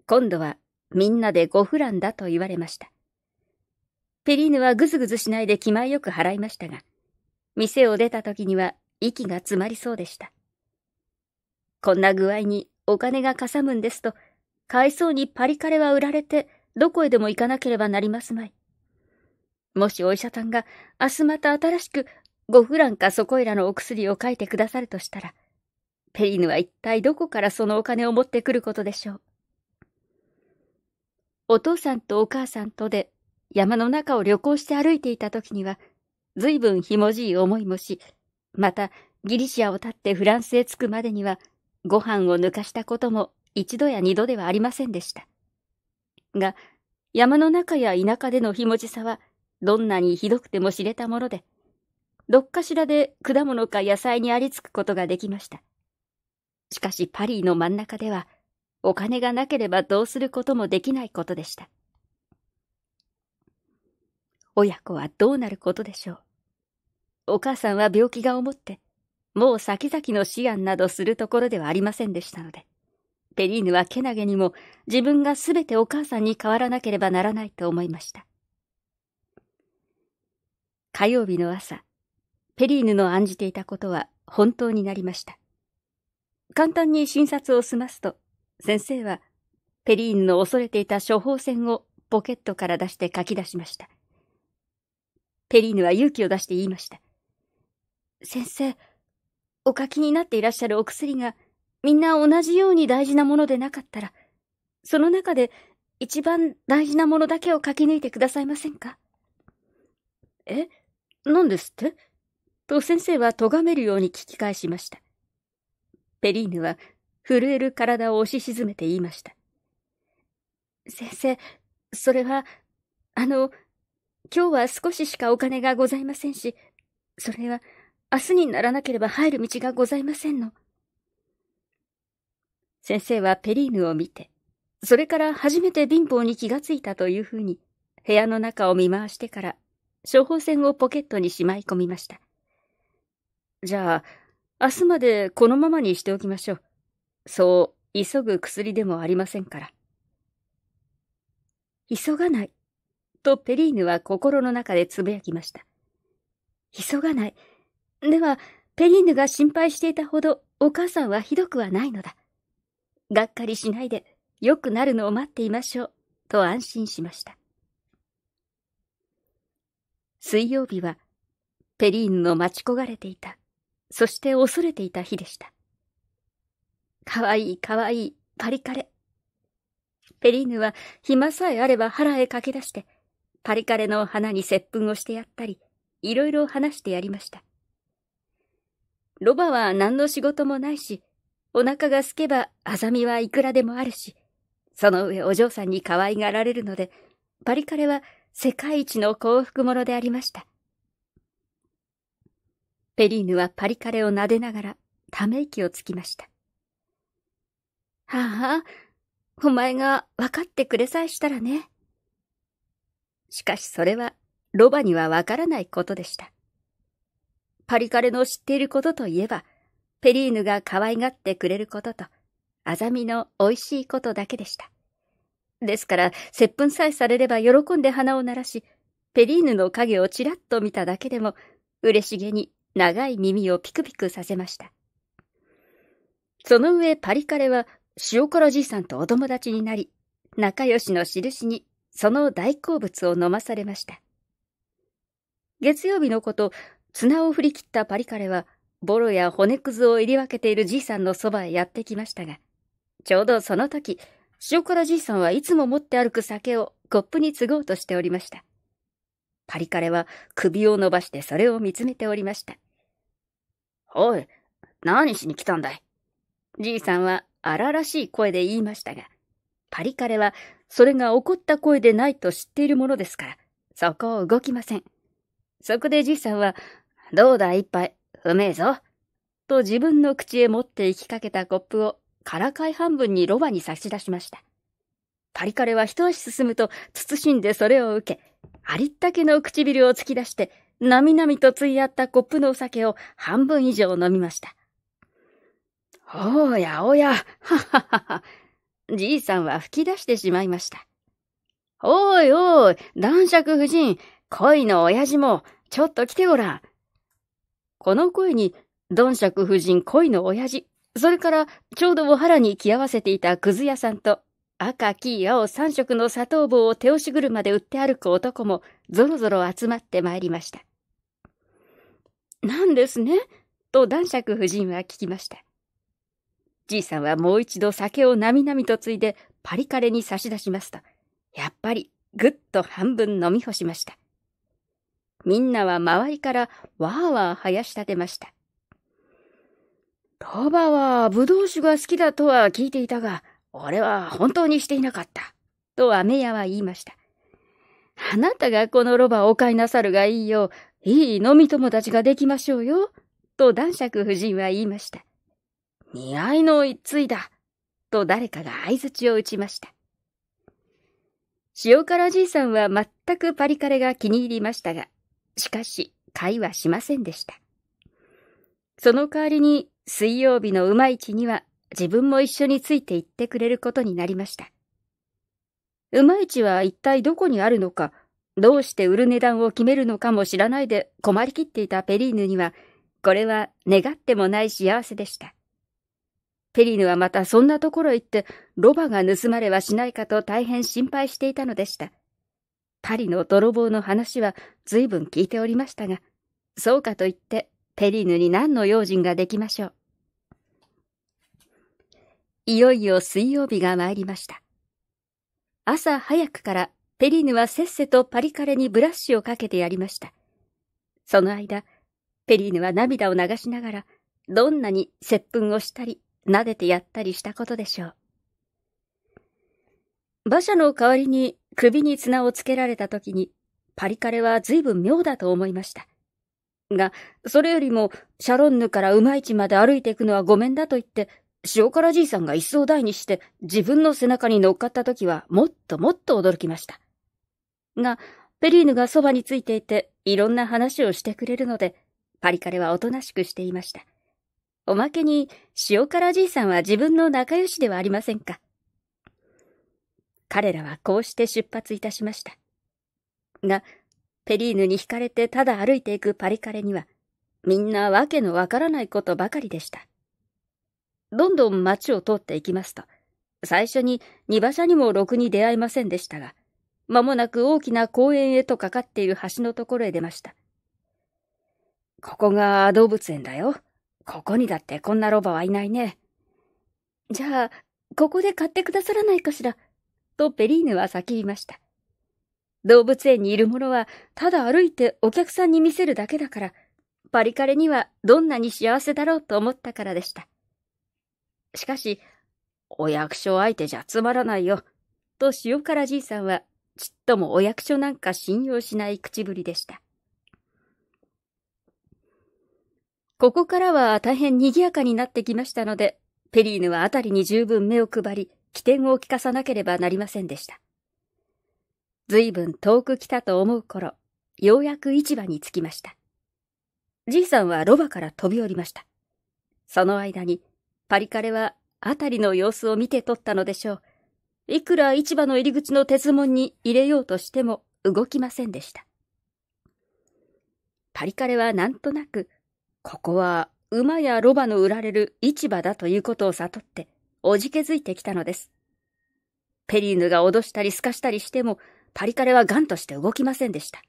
今度はみんなでごフランだと言われました。ペリーヌはぐずぐずしないで気前よく払いましたが、店を出た時には息が詰まりそうでした。こんな具合にお金がかさむんですと、買いそうにパリカレは売られて、どこへでも行かなければなりますまい。もしお医者さんが明日また新しくごフランかそこいらのお薬を書いてくださるとしたら、ペリーヌは一体どこからそのお金を持ってくることでしょう。お父さんとお母さんとで山の中を旅行して歩いていた時には、随分ひもじい思いもし、またギリシアを立ってフランスへ着くまでには、ご飯を抜かしたことも一度や二度ではありませんでした。が、山の中や田舎でのひもじさは、どんなにひどくても知れたもので、どっかしらで果物か野菜にありつくことができました。しかしパリの真ん中では、お金がなければどうすることもできないことでした。親子はどうなることでしょう。お母さんは病気が重って、もう先々の思案などするところではありませんでしたので、ペリーヌはけなげにも自分がすべてお母さんに変わらなければならないと思いました。火曜日の朝、ペリーヌの案じていたことは本当になりました。簡単に診察を済ますと、先生は、ペリーンの恐れていた処方箋をポケットから出して書き出しました。ペリーヌは勇気を出して言いました。先生、お書きになっていらっしゃるお薬が、みんな同じように大事なものでなかったら、その中で一番大事なものだけを書き抜いてくださいませんかえ何ですってと先生は咎めるように聞き返しました。ペリーヌは震える体を押し沈めて言いました。先生、それは、あの、今日は少ししかお金がございませんし、それは、明日にならなければ入る道がございませんの。先生はペリーヌを見て、それから初めて貧乏に気がついたというふうに、部屋の中を見回してから、処方箋をポケットにしまい込みました。じゃあ、明日までこのままにしておきましょう。そう急ぐ薬でもありませんから。急がない。とペリーヌは心の中でつぶやきました。急がない。では、ペリーヌが心配していたほどお母さんはひどくはないのだ。がっかりしないで良くなるのを待っていましょう。と安心しました。水曜日は、ペリーヌの待ち焦がれていた、そして恐れていた日でした。かわいいかわいい、パリカレ。ペリーヌは暇さえあれば腹へ駆け出して、パリカレの花に接吻をしてやったり、いろいろ話してやりました。ロバは何の仕事もないし、お腹が空けばアザミはいくらでもあるし、その上お嬢さんに可愛がられるので、パリカレは世界一の幸福者でありました。ペリーヌはパリカレを撫でながらため息をつきました。ああ、お前が分かってくれさえしたらね。しかしそれは、ロバには分からないことでした。パリカレの知っていることといえば、ペリーヌが可愛がってくれることと、アザミの美味しいことだけでした。ですから、接吻さえされれば喜んで鼻を鳴らし、ペリーヌの影をちらっと見ただけでも、嬉しげに長い耳をピクピクさせました。その上パリカレは塩辛じいさんとお友達になり、仲良しの印にその大好物を飲まされました。月曜日のこと、綱を振り切ったパリカレは、ボロや骨くずを入り分けているじいさんのそばへやってきましたが、ちょうどその時、塩辛じいさんはいつも持って歩く酒をコップに継ごうとしておりました。パリカレは首を伸ばしてそれを見つめておりました。おい、何しに来たんだいじいさんは荒々しい声で言いましたが、パリカレはそれが怒った声でないと知っているものですから、そこを動きません。そこでじいさんは、どうだいっぱい、うめえぞ。と自分の口へ持って行きかけたコップをからかい半分にロバに差し出しました。パリカレは一足進むと慎んでそれを受け、ありったけの唇を突き出して、なみなみとついあったコップのお酒を半分以上飲みました。おやおや、はははは。じいさんは吹き出してしまいました。おいおい、男爵夫人、恋の親父も、ちょっと来てごらん。この声に、男爵夫人恋の親父、それからちょうどお腹に着合わせていたくず屋さんと、赤、黄、青三色の砂糖棒を手押し車で売って歩く男も、ぞろぞろ集まってまいりました。なんですねと男爵夫人は聞きました。じいさんはもう一度酒をなみなみとついでパリカレに差し出しますと、やっぱりぐっと半分飲み干しました。みんなは周りからわーわー生やし立てました。ロバはぶどう酒が好きだとは聞いていたが、俺は本当にしていなかった。とアメヤは言いました。あなたがこのロバをお買いなさるがいいよ。いい飲み友達ができましょうよ。と男爵夫人は言いました。似合いの一対だ、と誰かが相槌を打ちました。塩辛じいさんは全くパリカレが気に入りましたが、しかし、会はしませんでした。その代わりに、水曜日のうまいちには、自分も一緒について行ってくれることになりました。うまいちは一体どこにあるのか、どうして売る値段を決めるのかも知らないで困りきっていたペリーヌには、これは願ってもない幸せでした。ペリーヌはまたそんなところへ行って、ロバが盗まれはしないかと大変心配していたのでした。パリの泥棒の話は随分聞いておりましたが、そうかといって、ペリーヌに何の用心ができましょう。いよいよ水曜日が参りました。朝早くからペリーヌはせっせとパリカレにブラッシュをかけてやりました。その間、ペリーヌは涙を流しながら、どんなに接吻をしたり、撫でてやったりしたことでしょう。馬車の代わりに首に綱をつけられた時に、パリカレは随分妙だと思いました。が、それよりも、シャロンヌから馬市まで歩いていくのはごめんだと言って、塩辛じいさんが椅子を台にして自分の背中に乗っかった時はもっともっと驚きました。が、ペリーヌがそばについていていろんな話をしてくれるので、パリカレはおとなしくしていました。おまけに、塩辛じいさんは自分の仲良しではありませんか。彼らはこうして出発いたしました。が、ペリーヌに惹かれてただ歩いていくパリカレには、みんなわけのわからないことばかりでした。どんどん街を通っていきますと、最初に荷馬車にもろくに出会いませんでしたが、まもなく大きな公園へとかかっている橋のところへ出ました。ここが動物園だよ。ここにだってこんなロバはいないね。じゃあ、ここで買ってくださらないかしら、とペリーヌは叫びました。動物園にいるものは、ただ歩いてお客さんに見せるだけだから、パリカレにはどんなに幸せだろうと思ったからでした。しかし、お役所相手じゃつまらないよ、と塩辛じいさんは、ちっともお役所なんか信用しない口ぶりでした。ここからは大変賑やかになってきましたので、ペリーヌはあたりに十分目を配り、起点を聞かさなければなりませんでした。随分遠く来たと思う頃、ようやく市場に着きました。じいさんはロバから飛び降りました。その間に、パリカレはあたりの様子を見て取ったのでしょう。いくら市場の入り口の鉄門に入れようとしても動きませんでした。パリカレはなんとなくここは馬やロバの売られる市場だということを悟って、おじけづいてきたのです。ペリーヌが脅したりすかしたりしても、パリカレはガンとして動きませんでした。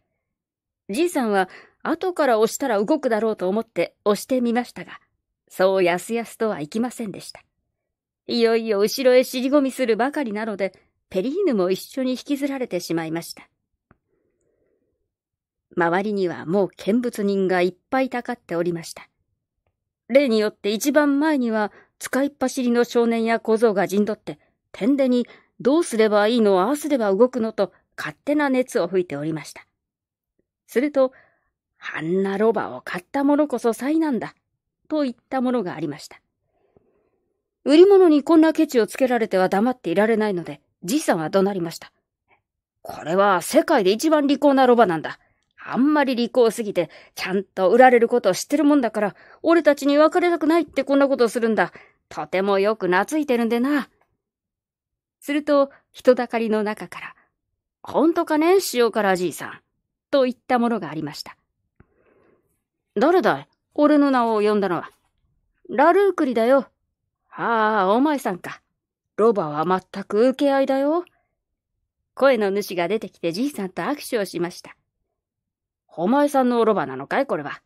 じいさんは、後から押したら動くだろうと思って押してみましたが、そうやすやすとはいきませんでした。いよいよ後ろへ尻込みするばかりなので、ペリーヌも一緒に引きずられてしまいました。周りにはもう見物人がいっぱいたかっておりました。例によって一番前には使いっ走りの少年や小僧が陣取って、天でにどうすればいいのああすれば動くのと勝手な熱を吹いておりました。すると、あんなロバを買った者こそ災難だ、と言ったものがありました。売り物にこんなケチをつけられては黙っていられないので、じいさんは怒鳴りました。これは世界で一番利口なロバなんだ。あんまり利口すぎて、ちゃんと売られることを知ってるもんだから、俺たちに別れたくないってこんなことをするんだ。とてもよく懐いてるんでな。すると、人だかりの中から、ほんとかね、塩辛じいさん。といったものがありました。誰だい俺の名を呼んだのは。ラルークリだよ。ああ、お前さんか。ロバは全く受け合いだよ。声の主が出てきてじいさんと握手をしました。お前さんのおろばなのかいこれは。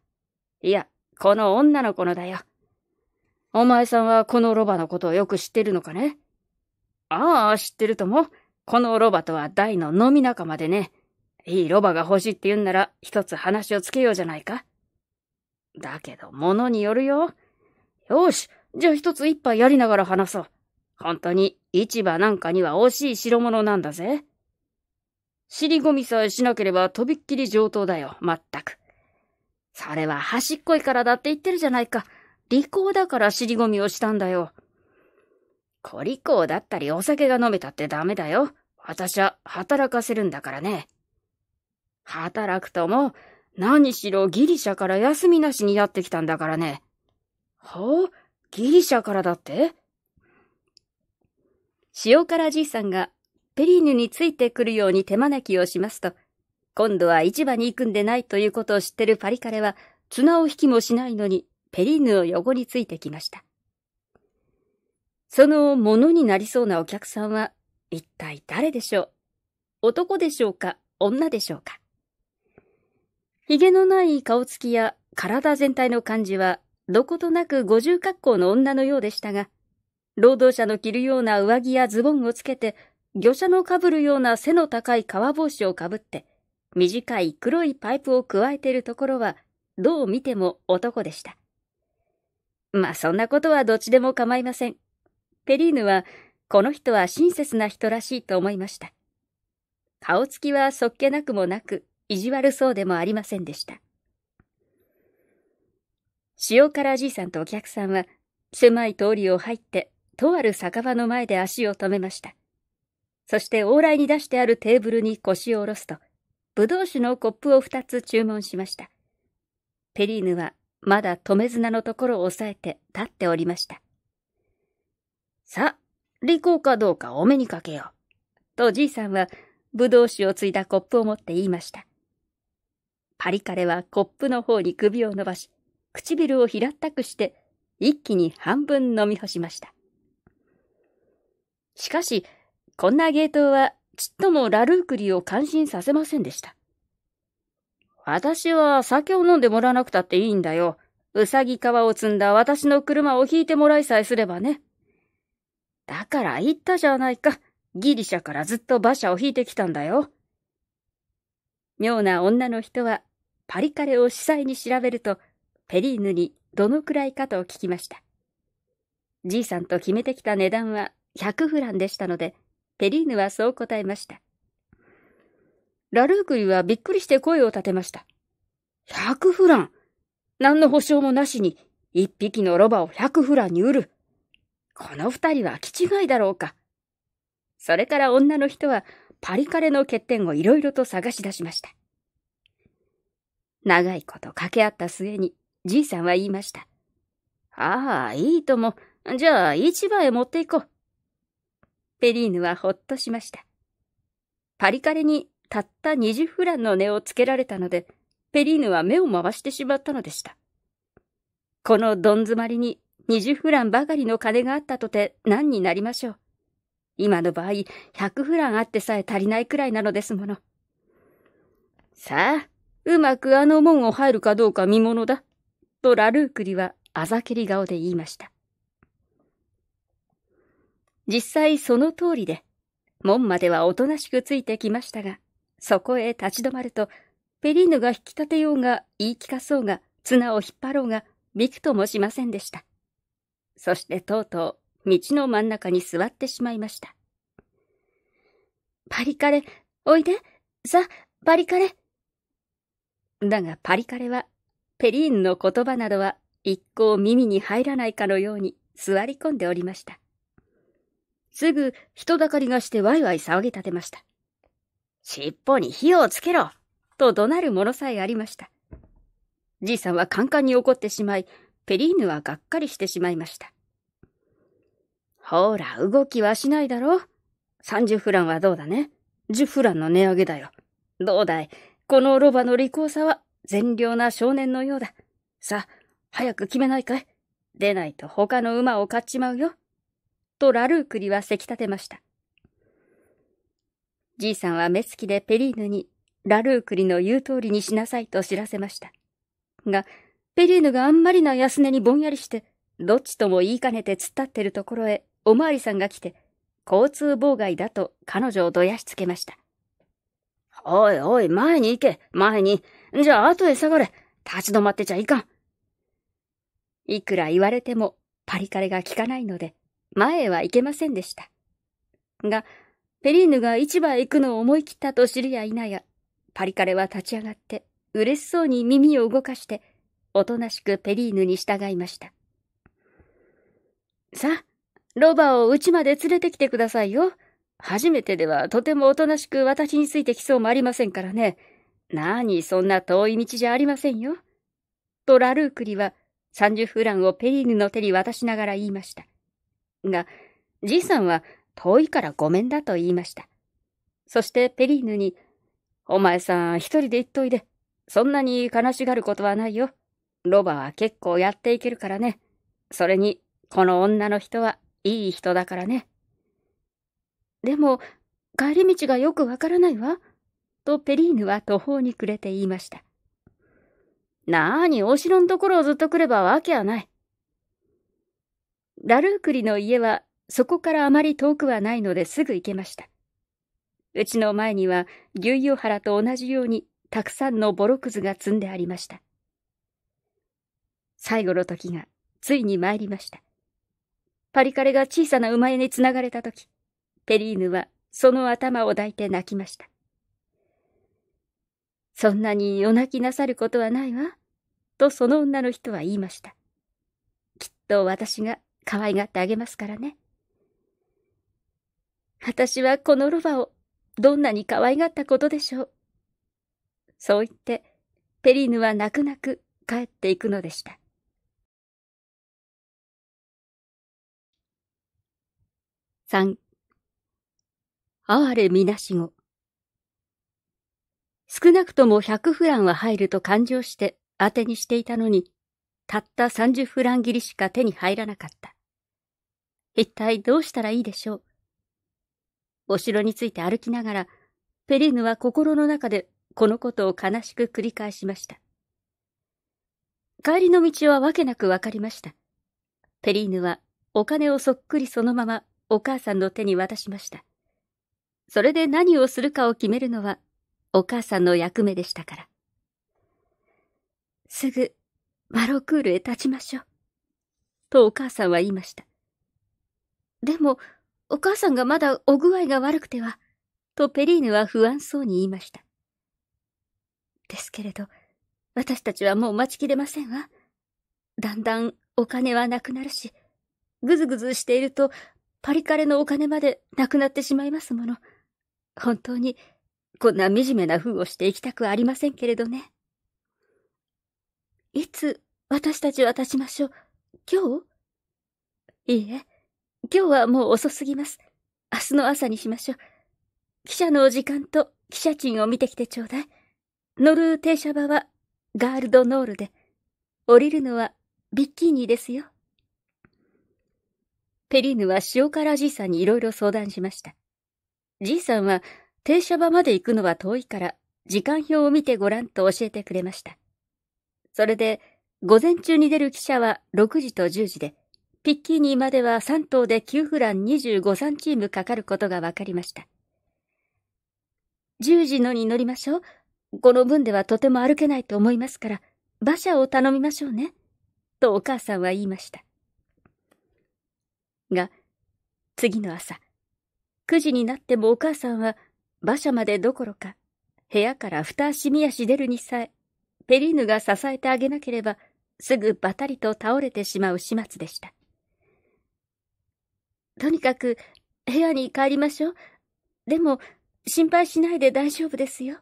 いや、この女の子のだよ。お前さんはこのロバのことをよく知ってるのかねああ、知ってるとも。このロバとは大の飲み仲間でね。いいロバが欲しいって言うんなら、一つ話をつけようじゃないか。だけど、ものによるよ。よし、じゃあ一つ一杯やりながら話そう。本当に、市場なんかには惜しい代物なんだぜ。尻込みさえしなければとびっきり上等だよ、まったく。それは端っこいからだって言ってるじゃないか。利口だから尻込みをしたんだよ。小利口だったりお酒が飲めたってダメだよ。私は働かせるんだからね。働くとも、何しろギリシャから休みなしにやってきたんだからね。ほうギリシャからだって塩辛じいさんがペリーヌについてくるように手招きをしますと、今度は市場に行くんでないということを知ってるパリカレは、綱を引きもしないのに、ペリーヌを横についてきました。そのものになりそうなお客さんは、一体誰でしょう男でしょうか女でしょうか髭のない顔つきや体全体の感じは、どことなく五重格好の女のようでしたが、労働者の着るような上着やズボンをつけて魚車のかぶるような背の高い革帽子をかぶって、短い黒いパイプをくわえているところは、どう見ても男でした。まあそんなことはどっちでも構いません。ペリーヌは、この人は親切な人らしいと思いました。顔つきはそっけなくもなく、意地悪そうでもありませんでした。塩辛じいさんとお客さんは、狭い通りを入って、とある酒場の前で足を止めました。そして往来に出してあるテーブルに腰を下ろすと、ぶどう酒のコップを二つ注文しました。ペリーヌはまだ留綱のところを押さえて立っておりました。さあ、利口かどうかお目にかけよう。とじいさんは、ぶどう酒をついたコップを持って言いました。パリカレはコップの方に首を伸ばし、唇を平ったくして、一気に半分飲み干しました。しかし、こんな芸当はちっともラルークリを感心させませんでした。私は酒を飲んでもらわなくたっていいんだよ。うさぎ皮を積んだ私の車を引いてもらいさえすればね。だから言ったじゃないか。ギリシャからずっと馬車を引いてきたんだよ。妙な女の人はパリカレを司祭に調べると、ペリーヌにどのくらいかと聞きました。じいさんと決めてきた値段は100フランでしたので、ペリーヌはそう答えました。ラルークリはびっくりして声を立てました。100フラン何の保証もなしに、一匹のロバを100フランに売る。この二人は気違いだろうか。それから女の人はパリカレの欠点をいろいろと探し出しました。長いこと掛け合った末に、じいさんは言いました。ああ、いいとも。じゃあ、市場へ持って行こう。ペリーヌはほっとしました。パリカレにたった20フランの値をつけられたので、ペリーヌは目を回してしまったのでした。このどん詰まりに20フランばかりの金があったとて何になりましょう。今の場合、100フランあってさえ足りないくらいなのですもの。さあ、うまくあの門を入るかどうか見物だ。とラルークリはあざけり顔で言いました。実際その通りで、門まではおとなしくついてきましたが、そこへ立ち止まると、ペリーヌが引き立てようが、言い聞かそうが、綱を引っ張ろうが、びくともしませんでした。そしてとうとう、道の真ん中に座ってしまいました。パリカレ、おいで、さ、パリカレ。だがパリカレは、ペリーヌの言葉などは一向耳に入らないかのように座り込んでおりました。すぐ人だかりがしてワイワイ騒ぎ立てました。尻尾に火をつけろと怒鳴るものさえありました。じいさんはカンカンに怒ってしまい、ペリーヌはがっかりしてしまいました。ほら、動きはしないだろ三十フランはどうだね十フランの値上げだよ。どうだいこのロバの利口さは善良な少年のようだ。さあ、早く決めないかい出ないと他の馬を買っちまうよ。とラルークリはせき立てました。じいさんは目つきでペリーヌにラルークリの言う通りにしなさいと知らせました。が、ペリーヌがあんまりな安値にぼんやりして、どっちとも言いかねて突っ立ってるところへ、おまわりさんが来て、交通妨害だと彼女をどやしつけました。おいおい、前に行け、前に。じゃあ後へ下がれ。立ち止まってちゃいかん。いくら言われても、パリカレが効かないので、前へは行けませんでした。が、ペリーヌが市場へ行くのを思い切ったと知りやいなや、パリカレは立ち上がって、嬉しそうに耳を動かして、おとなしくペリーヌに従いました。さあ、ロバを家まで連れてきてくださいよ。初めてではとてもおとなしく私についてきそうもありませんからね。なに、そんな遠い道じゃありませんよ。とラルークリは30フランをペリーヌの手に渡しながら言いました。が、じいさんは遠いからごめんだと言いました。そしてペリーヌに、お前さん一人で行っといで。そんなに悲しがることはないよ。ロバは結構やっていけるからね。それに、この女の人はいい人だからね。でも、帰り道がよくわからないわ。とペリーヌは途方に暮れて言いました。なあに、お城のところをずっと来ればわけはない。ラルークリの家はそこからあまり遠くはないのですぐ行けました。うちの前には牛油原と同じようにたくさんのボロくずが積んでありました。最後の時がついに参りました。パリカレが小さな馬屋につながれた時、ペリーヌはその頭を抱いて泣きました。そんなに夜泣きなさることはないわ、とその女の人は言いました。きっと私が可愛がってあげますからね。私はこのロバをどんなに可愛がったことでしょう。そう言って、ペリーヌは泣く泣く帰っていくのでした。三、哀れみなしご。少なくとも百フランは入ると勘定して当てにしていたのに、たった三十フラン切りしか手に入らなかった。一体どうしたらいいでしょう。お城について歩きながら、ペリーヌは心の中でこのことを悲しく繰り返しました。帰りの道はわけなくわかりました。ペリーヌはお金をそっくりそのままお母さんの手に渡しました。それで何をするかを決めるのはお母さんの役目でしたから。すぐマロクールへ立ちましょう。とお母さんは言いました。でも、お母さんがまだお具合が悪くては、とペリーヌは不安そうに言いました。ですけれど、私たちはもう待ちきれませんわ。だんだんお金はなくなるし、ぐずぐずしているとパリカレのお金までなくなってしまいますもの。本当に、こんな惨めな風をしていきたくありませんけれどね。いつ私たちは立ちましょう今日いいえ。今日はもう遅すぎます。明日の朝にしましょう。汽車の時間と汽車賃を見てきてちょうだい。乗る停車場はガールドノールで、降りるのはビッキーニですよ。ペリーヌは塩辛じいさんにいろいろ相談しました。じいさんは停車場まで行くのは遠いから時間表を見てごらんと教えてくれました。それで午前中に出る汽車は6時と10時で、ピッキーニまでは3頭で9フラン25三チームかかることが分かりました。10時のに乗りましょう。この分ではとても歩けないと思いますから、馬車を頼みましょうね。とお母さんは言いました。が、次の朝、9時になってもお母さんは馬車までどころか、部屋から二足や足出るにさえ、ペリーヌが支えてあげなければ、すぐばたりと倒れてしまう始末でした。とにかく、部屋に帰りましょう。でも、心配しないで大丈夫ですよ。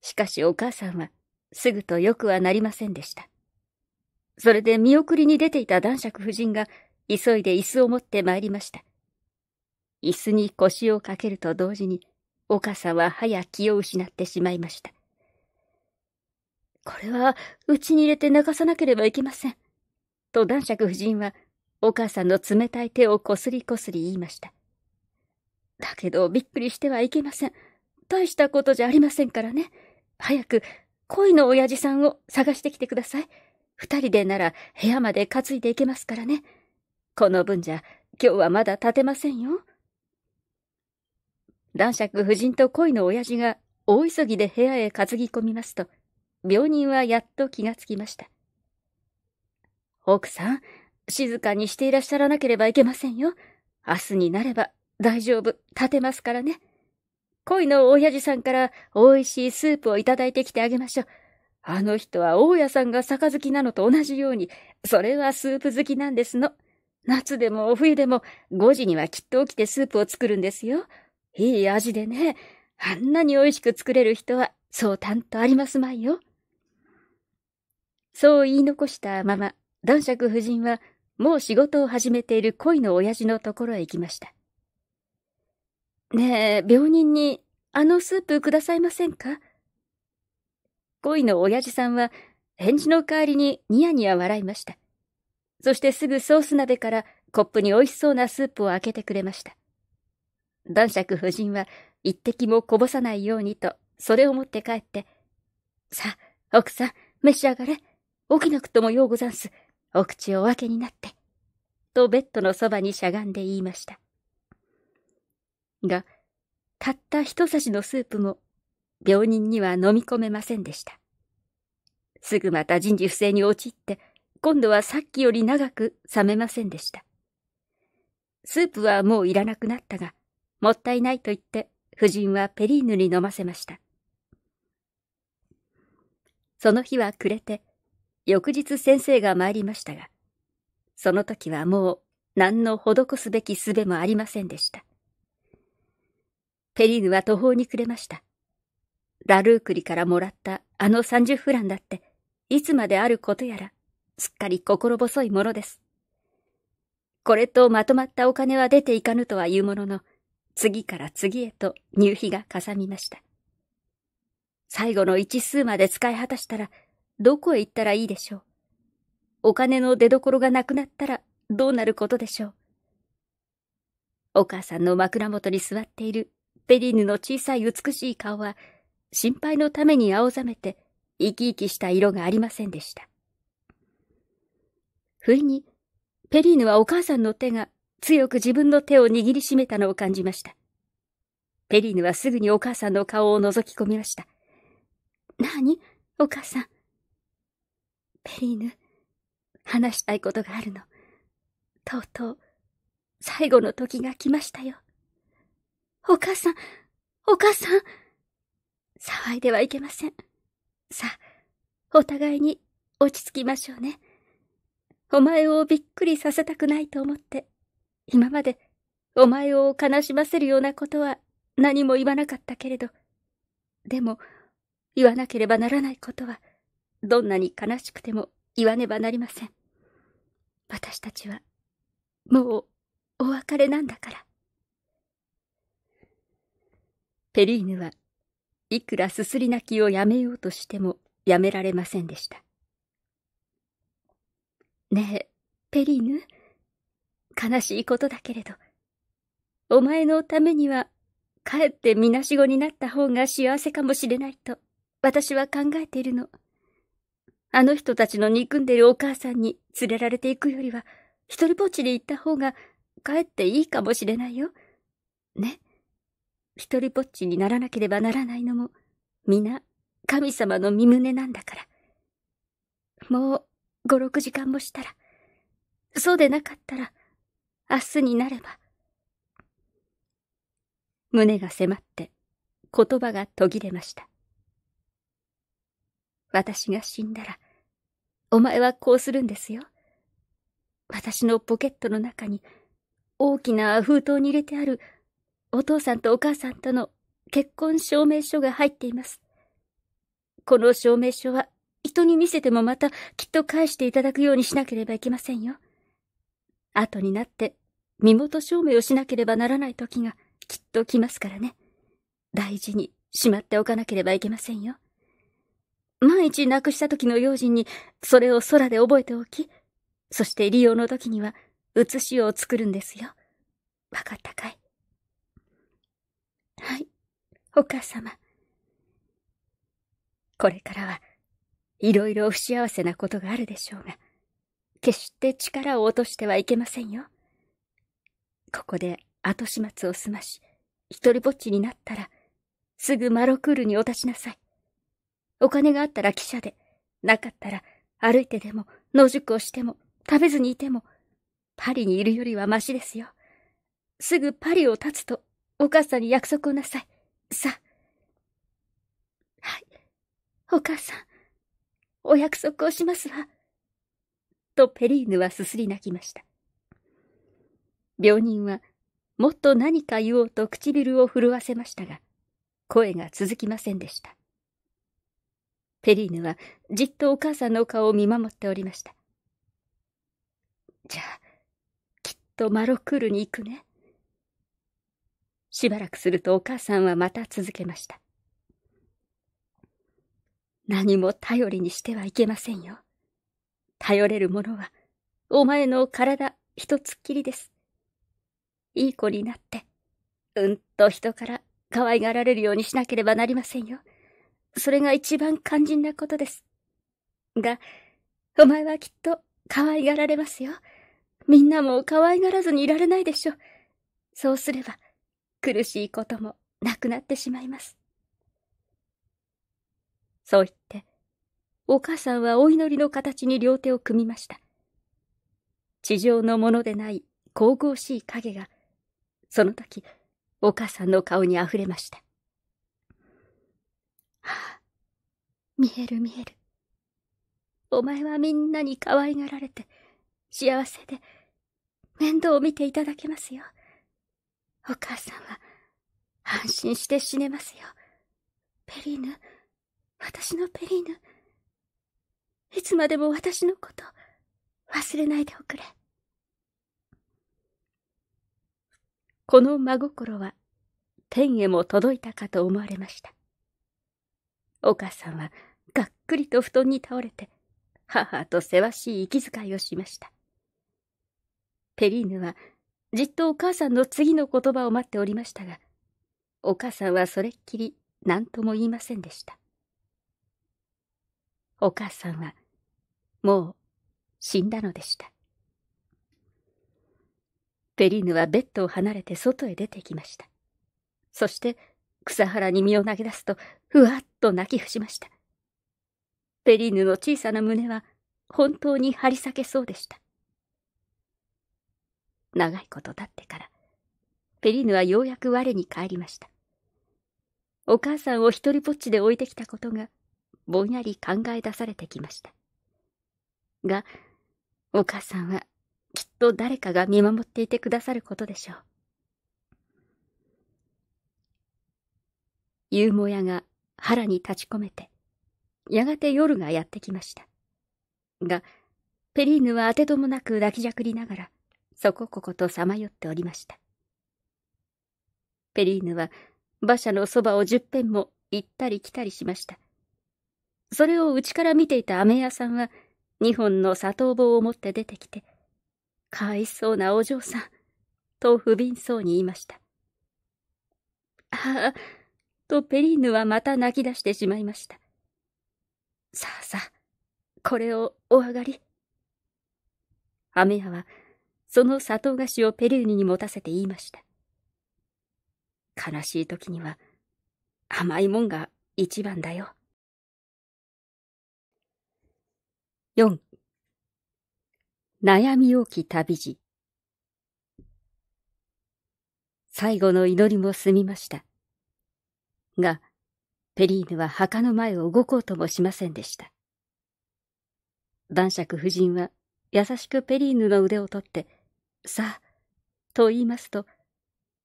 しかしお母さんは、すぐとよくはなりませんでした。それで見送りに出ていた男爵夫人が、急いで椅子を持って参りました。椅子に腰をかけると同時に、お母さんは早気を失ってしまいました。これは、うちに入れて泣かさなければいけません。と男爵夫人は、お母さんの冷たい手をこすりこすり言いました。だけどびっくりしてはいけません。大したことじゃありませんからね。早く恋の親父さんを探してきてください。二人でなら部屋まで担いでいけますからね。この分じゃ今日はまだ立てませんよ。男爵夫人と恋の親父が大急ぎで部屋へ担ぎ込みますと、病人はやっと気がつきました。奥さん、静かにしていらっしゃらなければいけませんよ。明日になれば大丈夫、立てますからね。恋の親父さんから美味しいスープをいただいてきてあげましょう。あの人は大家さんが杯なのと同じように、それはスープ好きなんですの。夏でも冬でも5時にはきっと起きてスープを作るんですよ。いい味でね、あんなに美味しく作れる人はそうたんとありますまいよ。そう言い残したまま、男爵夫人はもう仕事を始めている恋の親父のところへ行きました。ねえ、病人に、あのスープくださいませんか恋の親父さんは、返事の代わりにニヤニヤ笑いました。そしてすぐソース鍋からコップに美味しそうなスープを開けてくれました。男爵夫人は一滴もこぼさないようにと、それを持って帰って、さあ、奥さん、召し上がれ。起きなくともようござんす。お口を分けになって、とベッドのそばにしゃがんで言いました。が、たった一さしのスープも、病人には飲み込めませんでした。すぐまた人事不正に陥って、今度はさっきより長く冷めませんでした。スープはもういらなくなったが、もったいないと言って、夫人はペリーヌに飲ませました。その日は暮れて、翌日先生が参りましたが、その時はもう何の施すべき術もありませんでした。ペリーヌは途方に暮れました。ラルークリからもらったあの三十フランだって、いつまであることやら、すっかり心細いものです。これとまとまったお金は出ていかぬとは言うものの、次から次へと入費がかさみました。最後の一数まで使い果たしたら、どこへ行ったらいいでしょう。お金の出所がなくなったらどうなることでしょう。お母さんの枕元に座っているペリーヌの小さい美しい顔は、心配のために青ざめて、生き生きした色がありませんでした。不意に、ペリーヌはお母さんの手が強く自分の手を握りしめたのを感じました。ペリーヌはすぐにお母さんの顔を覗き込みました。なあにお母さん。ペリーヌ、話したいことがあるの。とうとう、最後の時が来ましたよ。お母さん、お母さん騒いではいけません。さあ、お互いに落ち着きましょうね。お前をびっくりさせたくないと思って、今までお前を悲しませるようなことは何も言わなかったけれど、でも言わなければならないことはどんなに悲しくても言わねばなりません。私たちは、もう、お別れなんだから。ペリーヌはいくらすすり泣きをやめようとしてもやめられませんでした。ねえ、ペリーヌ、悲しいことだけれど、お前のためには、かえってみなしごになった方が幸せかもしれないと、私は考えているの。あの人たちの憎んでるお母さんに連れられていくよりは、一人ぼっちで行った方が、かえっていいかもしれないよ。ね。一人ぼっちにならなければならないのも、皆、神様の身胸なんだから。もう、五六時間もしたら、そうでなかったら、明日になれば。胸が迫って、言葉が途切れました。私が死んだら、お前はこうするんですよ。私のポケットの中に、大きな封筒に入れてある、お父さんとお母さんとの結婚証明書が入っています。この証明書は、人に見せてもまたきっと返していただくようにしなければいけませんよ。後になって身元証明をしなければならない時がきっと来ますからね。大事にしまっておかなければいけませんよ。万一なくした時の用心に、それを空で覚えておき、そして利用の時には、写しを作るんですよ。わかったかいはい、お母様。これからは、いろいろ不幸せなことがあるでしょうが、決して力を落としてはいけませんよ。ここで後始末を済まし、一人ぼっちになったら、すぐマロクールにお立ちなさい。お金があったら汽車で、なかったら歩いてでも、野宿をしても、食べずにいても、パリにいるよりはマシですよ。すぐパリを立つと、お母さんに約束をなさい。さあ。はい。お母さん、お約束をしますわ。とペリーヌはすすり泣きました。病人は、もっと何か言おうと唇を震わせましたが、声が続きませんでした。ェリーヌはじっとお母さんの顔を見守っておりました。じゃあ、きっとマロクールに行くね。しばらくするとお母さんはまた続けました。何も頼りにしてはいけませんよ。頼れるものは、お前の体一つっきりです。いい子になって、うんと人から可愛がられるようにしなければなりませんよ。それが一番肝心なことです。が、お前はきっと可愛がられますよ。みんなも可愛がらずにいられないでしょう。そうすれば、苦しいこともなくなってしまいます。そう言って、お母さんはお祈りの形に両手を組みました。地上のものでない神々しい影が、その時、お母さんの顔に溢れました。見える見える。お前はみんなに可愛がられて、幸せで、面倒を見ていただけますよ。お母さんは、安心して死ねますよ。ペリーヌ、私のペリーヌ。いつまでも私のこと、忘れないでおくれ。この真心は、天へも届いたかと思われました。お母さんはがっくりと布団に倒れて、母とせわしい息遣いをしました。ペリーヌはじっとお母さんの次の言葉を待っておりましたが、お母さんはそれっきり何とも言いませんでした。お母さんはもう死んだのでした。ペリーヌはベッドを離れて外へ出てきました。そして草原に身を投げ出すとふわっと泣き伏しました。ペリーヌの小さな胸は本当に張り裂けそうでした。長いこと経ってから、ペリーヌはようやく我に帰りました。お母さんを一人ぼっちで置いてきたことが、ぼんやり考え出されてきました。が、お母さんはきっと誰かが見守っていてくださることでしょう。ーモやが腹に立ち込めて、やがて夜がやってきました。が、ペリーヌは当てともなく抱きじゃくりながら、そここことさまよっておりました。ペリーヌは馬車のそばを十遍も行ったり来たりしました。それをうちから見ていた飴屋さんは、二本の砂糖棒を持って出てきて、かわいそうなお嬢さん、と不憫そうに言いました。はあ、とペリーヌはまた泣き出してしまいました。さあさあ、これをお上がり。アメヤは、その砂糖菓子をペリーヌに持たせて言いました。悲しい時には、甘いもんが一番だよ。四、悩み多き旅路最後の祈りも済みました。が、ペリーヌは墓の前を動こうともしませんでした。男爵夫人は優しくペリーヌの腕を取って、さあ、と言いますと、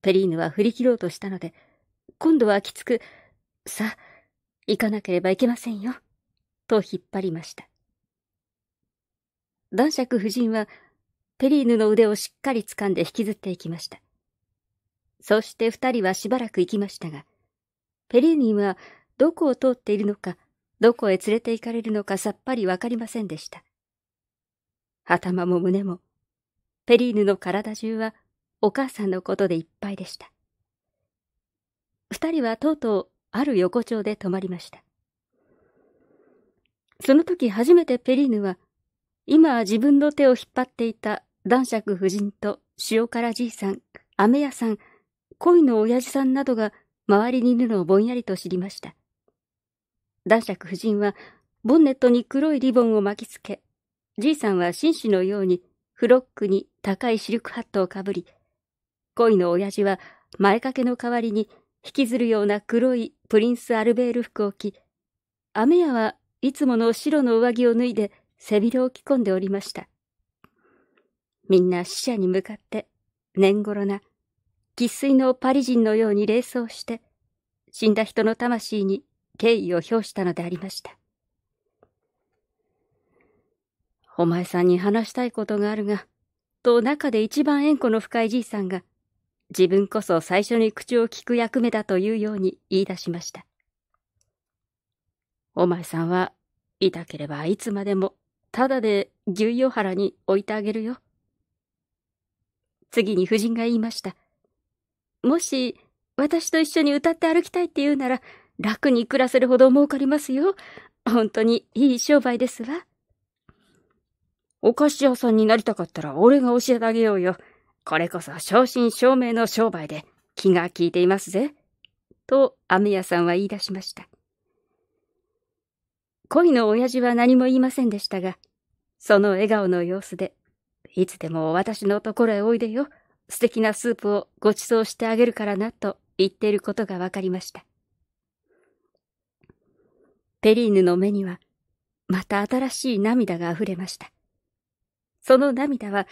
ペリーヌは振り切ろうとしたので、今度はきつく、さあ、行かなければいけませんよ、と引っ張りました。男爵夫人は、ペリーヌの腕をしっかり掴んで引きずっていきました。そして二人はしばらく行きましたが、ペリーニはどこを通っているのか、どこへ連れて行かれるのかさっぱりわかりませんでした。頭も胸も、ペリーヌの体中はお母さんのことでいっぱいでした。二人はとうとうある横丁で泊まりました。その時初めてペリーヌは、今自分の手を引っ張っていた男爵夫人と塩辛じいさん、飴屋さん、恋の親父さんなどが周りにいるのをぼんやりと知りました。男爵夫人は、ボンネットに黒いリボンを巻きつけ、じいさんは紳士のように、フロックに高いシルクハットをかぶり、恋の親父は前掛けの代わりに引きずるような黒いプリンス・アルベール服を着、雨屋はいつもの白の上着を脱いで背広を着込んでおりました。みんな死者に向かって、年頃な生粋のパリ人のように霊想して、死んだ人の魂に敬意を表したのでありました。お前さんに話したいことがあるが、と中で一番縁故の深いじいさんが、自分こそ最初に口を聞く役目だというように言い出しました。お前さんは、痛ければいつまでも、ただで牛与原に置いてあげるよ。次に夫人が言いました。もし、私と一緒に歌って歩きたいって言うなら、楽に暮らせるほど儲かりますよ。本当にいい商売ですわ。お菓子屋さんになりたかったら俺が教えてあげようよ。これこそ正真正銘の商売で気が利いていますぜ。と、メヤさんは言い出しました。恋の親父は何も言いませんでしたが、その笑顔の様子で、いつでも私のところへおいでよ。素敵なスープをご馳走してあげるからなと言っていることが分かりました。ペリーヌの目には、また新しい涙が溢れました。その涙は、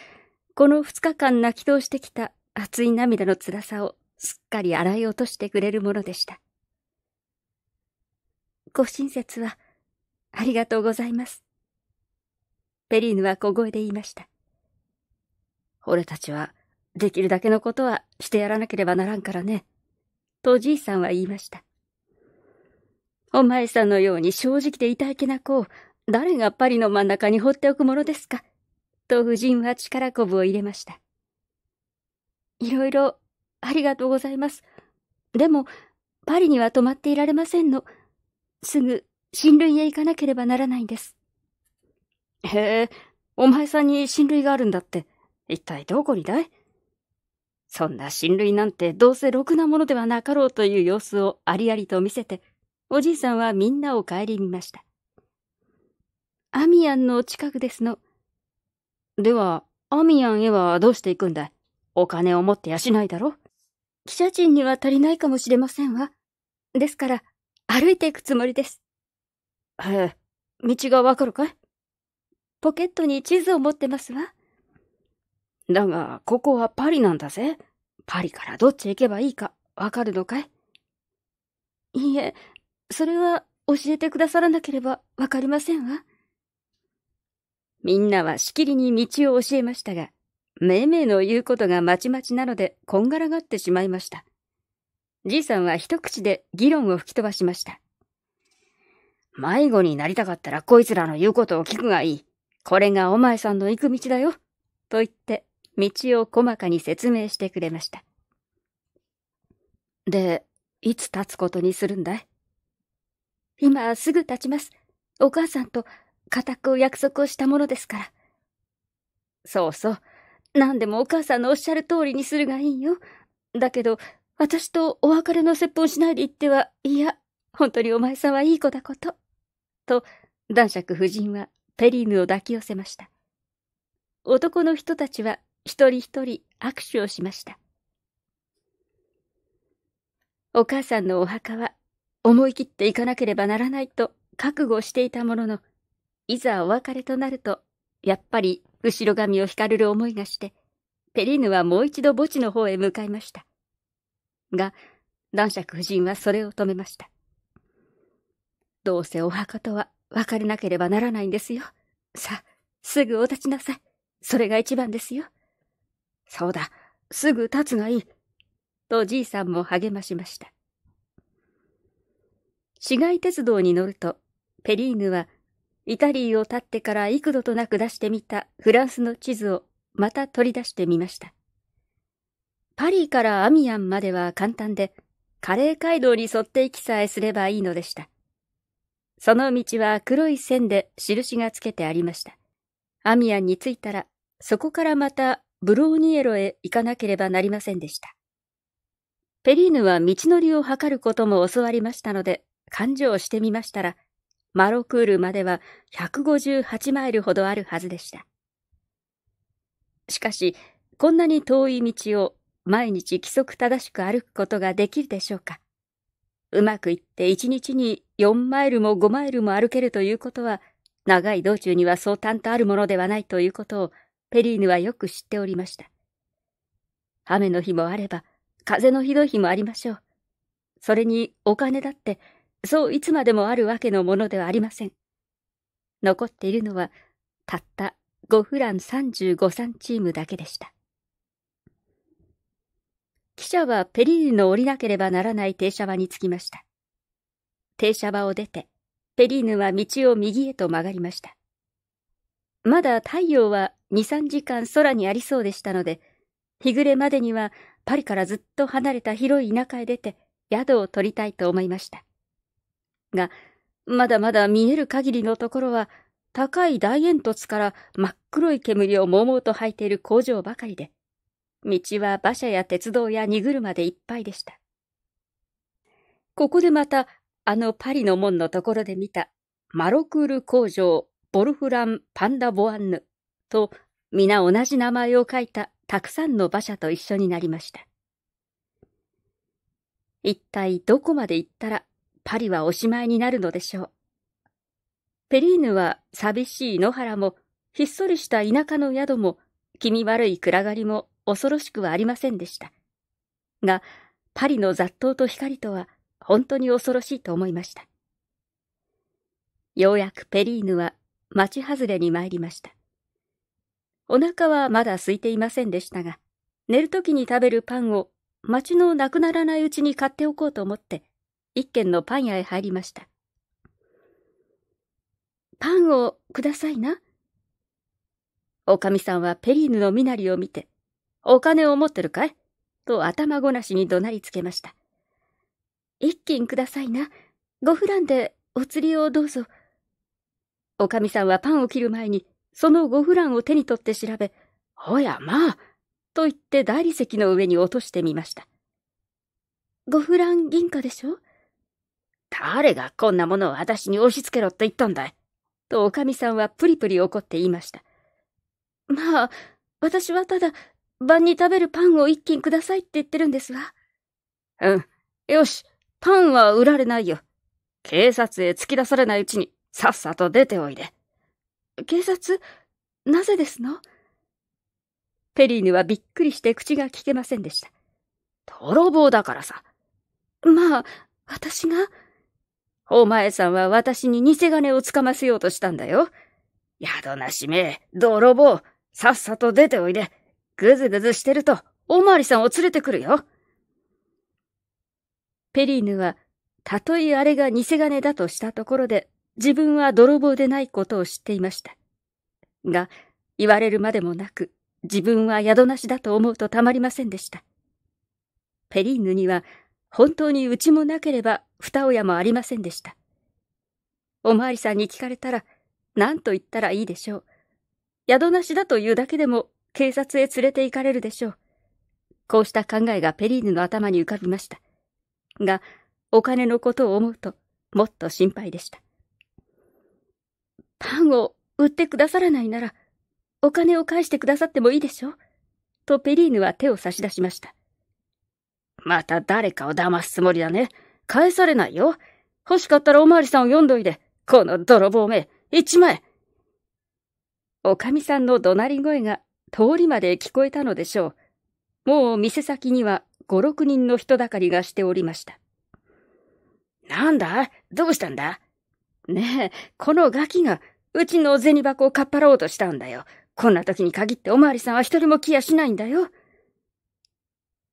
この二日間泣き通してきた熱い涙の辛さをすっかり洗い落としてくれるものでした。ご親切は、ありがとうございます。ペリーヌは小声で言いました。俺たちは、できるだけのことはしてやらなければならんからね。とおじいさんは言いました。お前さんのように正直でいたいけな子を誰がパリの真ん中に放っておくものですか。と夫人は力こぶを入れました。いろいろありがとうございます。でも、パリには泊まっていられませんの。すぐ、親類へ行かなければならないんです。へえ、お前さんに親類があるんだって。一体どこにだいそんな親類なんてどうせろくなものではなかろうという様子をありありと見せて、おじいさんはみんなを顧みました。アミアンの近くですの。では、アミアンへはどうして行くんだいお金を持ってやしないだろ記者賃には足りないかもしれませんわ。ですから、歩いていくつもりです。へえ、道がわかるかいポケットに地図を持ってますわ。だが、ここはパリなんだぜ。パリからどっち行けばいいか、わかるのかいいいえ、それは教えてくださらなければわかりませんわ。みんなはしきりに道を教えましたが、めいめいの言うことがまちまちなのでこんがらがってしまいました。じいさんは一口で議論を吹き飛ばしました。迷子になりたかったらこいつらの言うことを聞くがいい。これがお前さんの行く道だよ。と言って道を細かに説明してくれました。で、いつ立つことにするんだい今すぐ立ちます。お母さんと固く約束をしたものですから。そうそう。何でもお母さんのおっしゃる通りにするがいいよ。だけど、私とお別れの説法しないで言っては、いや、本当にお前さんはいい子だこと。と、男爵夫人はペリーヌを抱き寄せました。男の人たちは一人一人握手をしました。お母さんのお墓は思い切って行かなければならないと覚悟していたものの、いざお別れとなると、やっぱり後ろ髪を引かれる思いがして、ペリーヌはもう一度墓地の方へ向かいました。が、男爵夫人はそれを止めました。どうせお墓とは別れなければならないんですよ。さあ、すぐお立ちなさい。それが一番ですよ。そうだ、すぐ立つがいい。とじいさんも励ましました。市街鉄道に乗ると、ペリーヌは、イタリーを立ってから幾度となく出してみたフランスの地図をまた取り出してみました。パリからアミアンまでは簡単で、カレー街道に沿って行きさえすればいいのでした。その道は黒い線で印がつけてありました。アミアンに着いたら、そこからまたブローニエロへ行かなければなりませんでした。ペリーヌは道のりを測ることも教わりましたので、勘定してみましたら、マロクールまでは158マイルほどあるはずでした。しかし、こんなに遠い道を毎日規則正しく歩くことができるでしょうか。うまくいって1日に4マイルも5マイルも歩けるということは、長い道中にはそうたんとあるものではないということをペリーヌはよく知っておりました。雨の日もあれば、風のひどい日もありましょう。それにお金だって、そういつまでもあるわけのものではありません。残っているのは、たった5フラン35三チームだけでした。記者はペリーヌの降りなければならない停車場に着きました。停車場を出て、ペリーヌは道を右へと曲がりました。まだ太陽は二三時間空にありそうでしたので、日暮れまでにはパリからずっと離れた広い田舎へ出て宿を取りたいと思いました。が、まだまだ見える限りのところは、高い大煙突から真っ黒い煙をもうもうと吐いている工場ばかりで、道は馬車や鉄道や荷車でいっぱいでした。ここでまた、あのパリの門のところで見た、マロクール工場、ボルフラン・パンダ・ボアンヌと皆同じ名前を書いたたくさんの馬車と一緒になりました。一体どこまで行ったらパリはおしまいになるのでしょう。ペリーヌは寂しい野原も、ひっそりした田舎の宿も、気味悪い暗がりも恐ろしくはありませんでした。が、パリの雑踏と光とは本当に恐ろしいと思いました。ようやくペリーヌは町外れに参りました。お腹はまだ空いていませんでしたが、寝る時に食べるパンを町のなくならないうちに買っておこうと思って、一軒のパン屋へ入りました。パンをくださいな。おかみさんはペリーヌの身なりを見て、お金を持ってるかいと頭ごなしに怒鳴りつけました。一軒くださいな。ごフランでお釣りをどうぞ。おかみさんはパンを切る前にその五フランを手に取って調べ、ほやまあ、と言って大理石の上に落としてみました。ゴフラン銀貨でしょ誰がこんなものを私に押し付けろって言ったんだい。とおかみさんはプリプリ怒って言いました。まあ、私はただ、晩に食べるパンを一斤くださいって言ってるんですわ。うん。よし、パンは売られないよ。警察へ突き出されないうちに、さっさと出ておいで。警察なぜですのペリーヌはびっくりして口が聞けませんでした。泥棒だからさ。まあ、私がお前さんは私に偽金をつかませようとしたんだよ。宿なしめ、泥棒、さっさと出ておいで。ぐずぐずしてると、おまわりさんを連れてくるよ。ペリーヌは、たとえあれが偽金だとしたところで、自分は泥棒でないことを知っていました。が、言われるまでもなく、自分は宿なしだと思うとたまりませんでした。ペリーヌには、本当にうちもなければ二親もありませんでした。おまわりさんに聞かれたら、何と言ったらいいでしょう。宿なしだというだけでも警察へ連れて行かれるでしょう。こうした考えがペリーヌの頭に浮かびました。が、お金のことを思うと、もっと心配でした。パンを売ってくださらないなら、お金を返してくださってもいいでしょとペリーヌは手を差し出しました。また誰かを騙すつもりだね。返されないよ。欲しかったらおまわりさんを読んどいで。この泥棒め、一枚。おかみさんの怒鳴り声が通りまで聞こえたのでしょう。もう店先には五六人の人だかりがしておりました。なんだどうしたんだねえ、このガキが、うちの銭箱をかっぱろうとしたんだよ。こんな時に限っておまわりさんは一人も来やしないんだよ。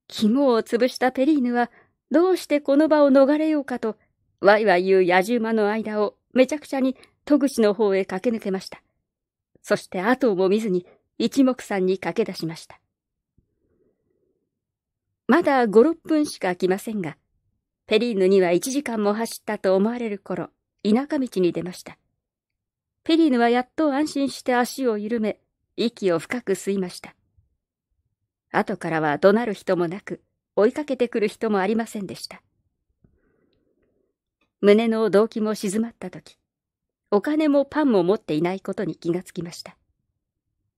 肝を潰したペリーヌは、どうしてこの場を逃れようかと、わいわい言う野獣馬の間をめちゃくちゃに戸口の方へ駆け抜けました。そして後も見ずに一目散に駆け出しました。まだ五六分しか来ませんが、ペリーヌには一時間も走ったと思われる頃、田舎道に出ました。ペリーヌはやっと安心して足を緩め、息を深く吸いました。後からは怒鳴る人もなく、追いかけてくる人もありませんでした。胸の動機も静まった時、お金もパンも持っていないことに気がつきました。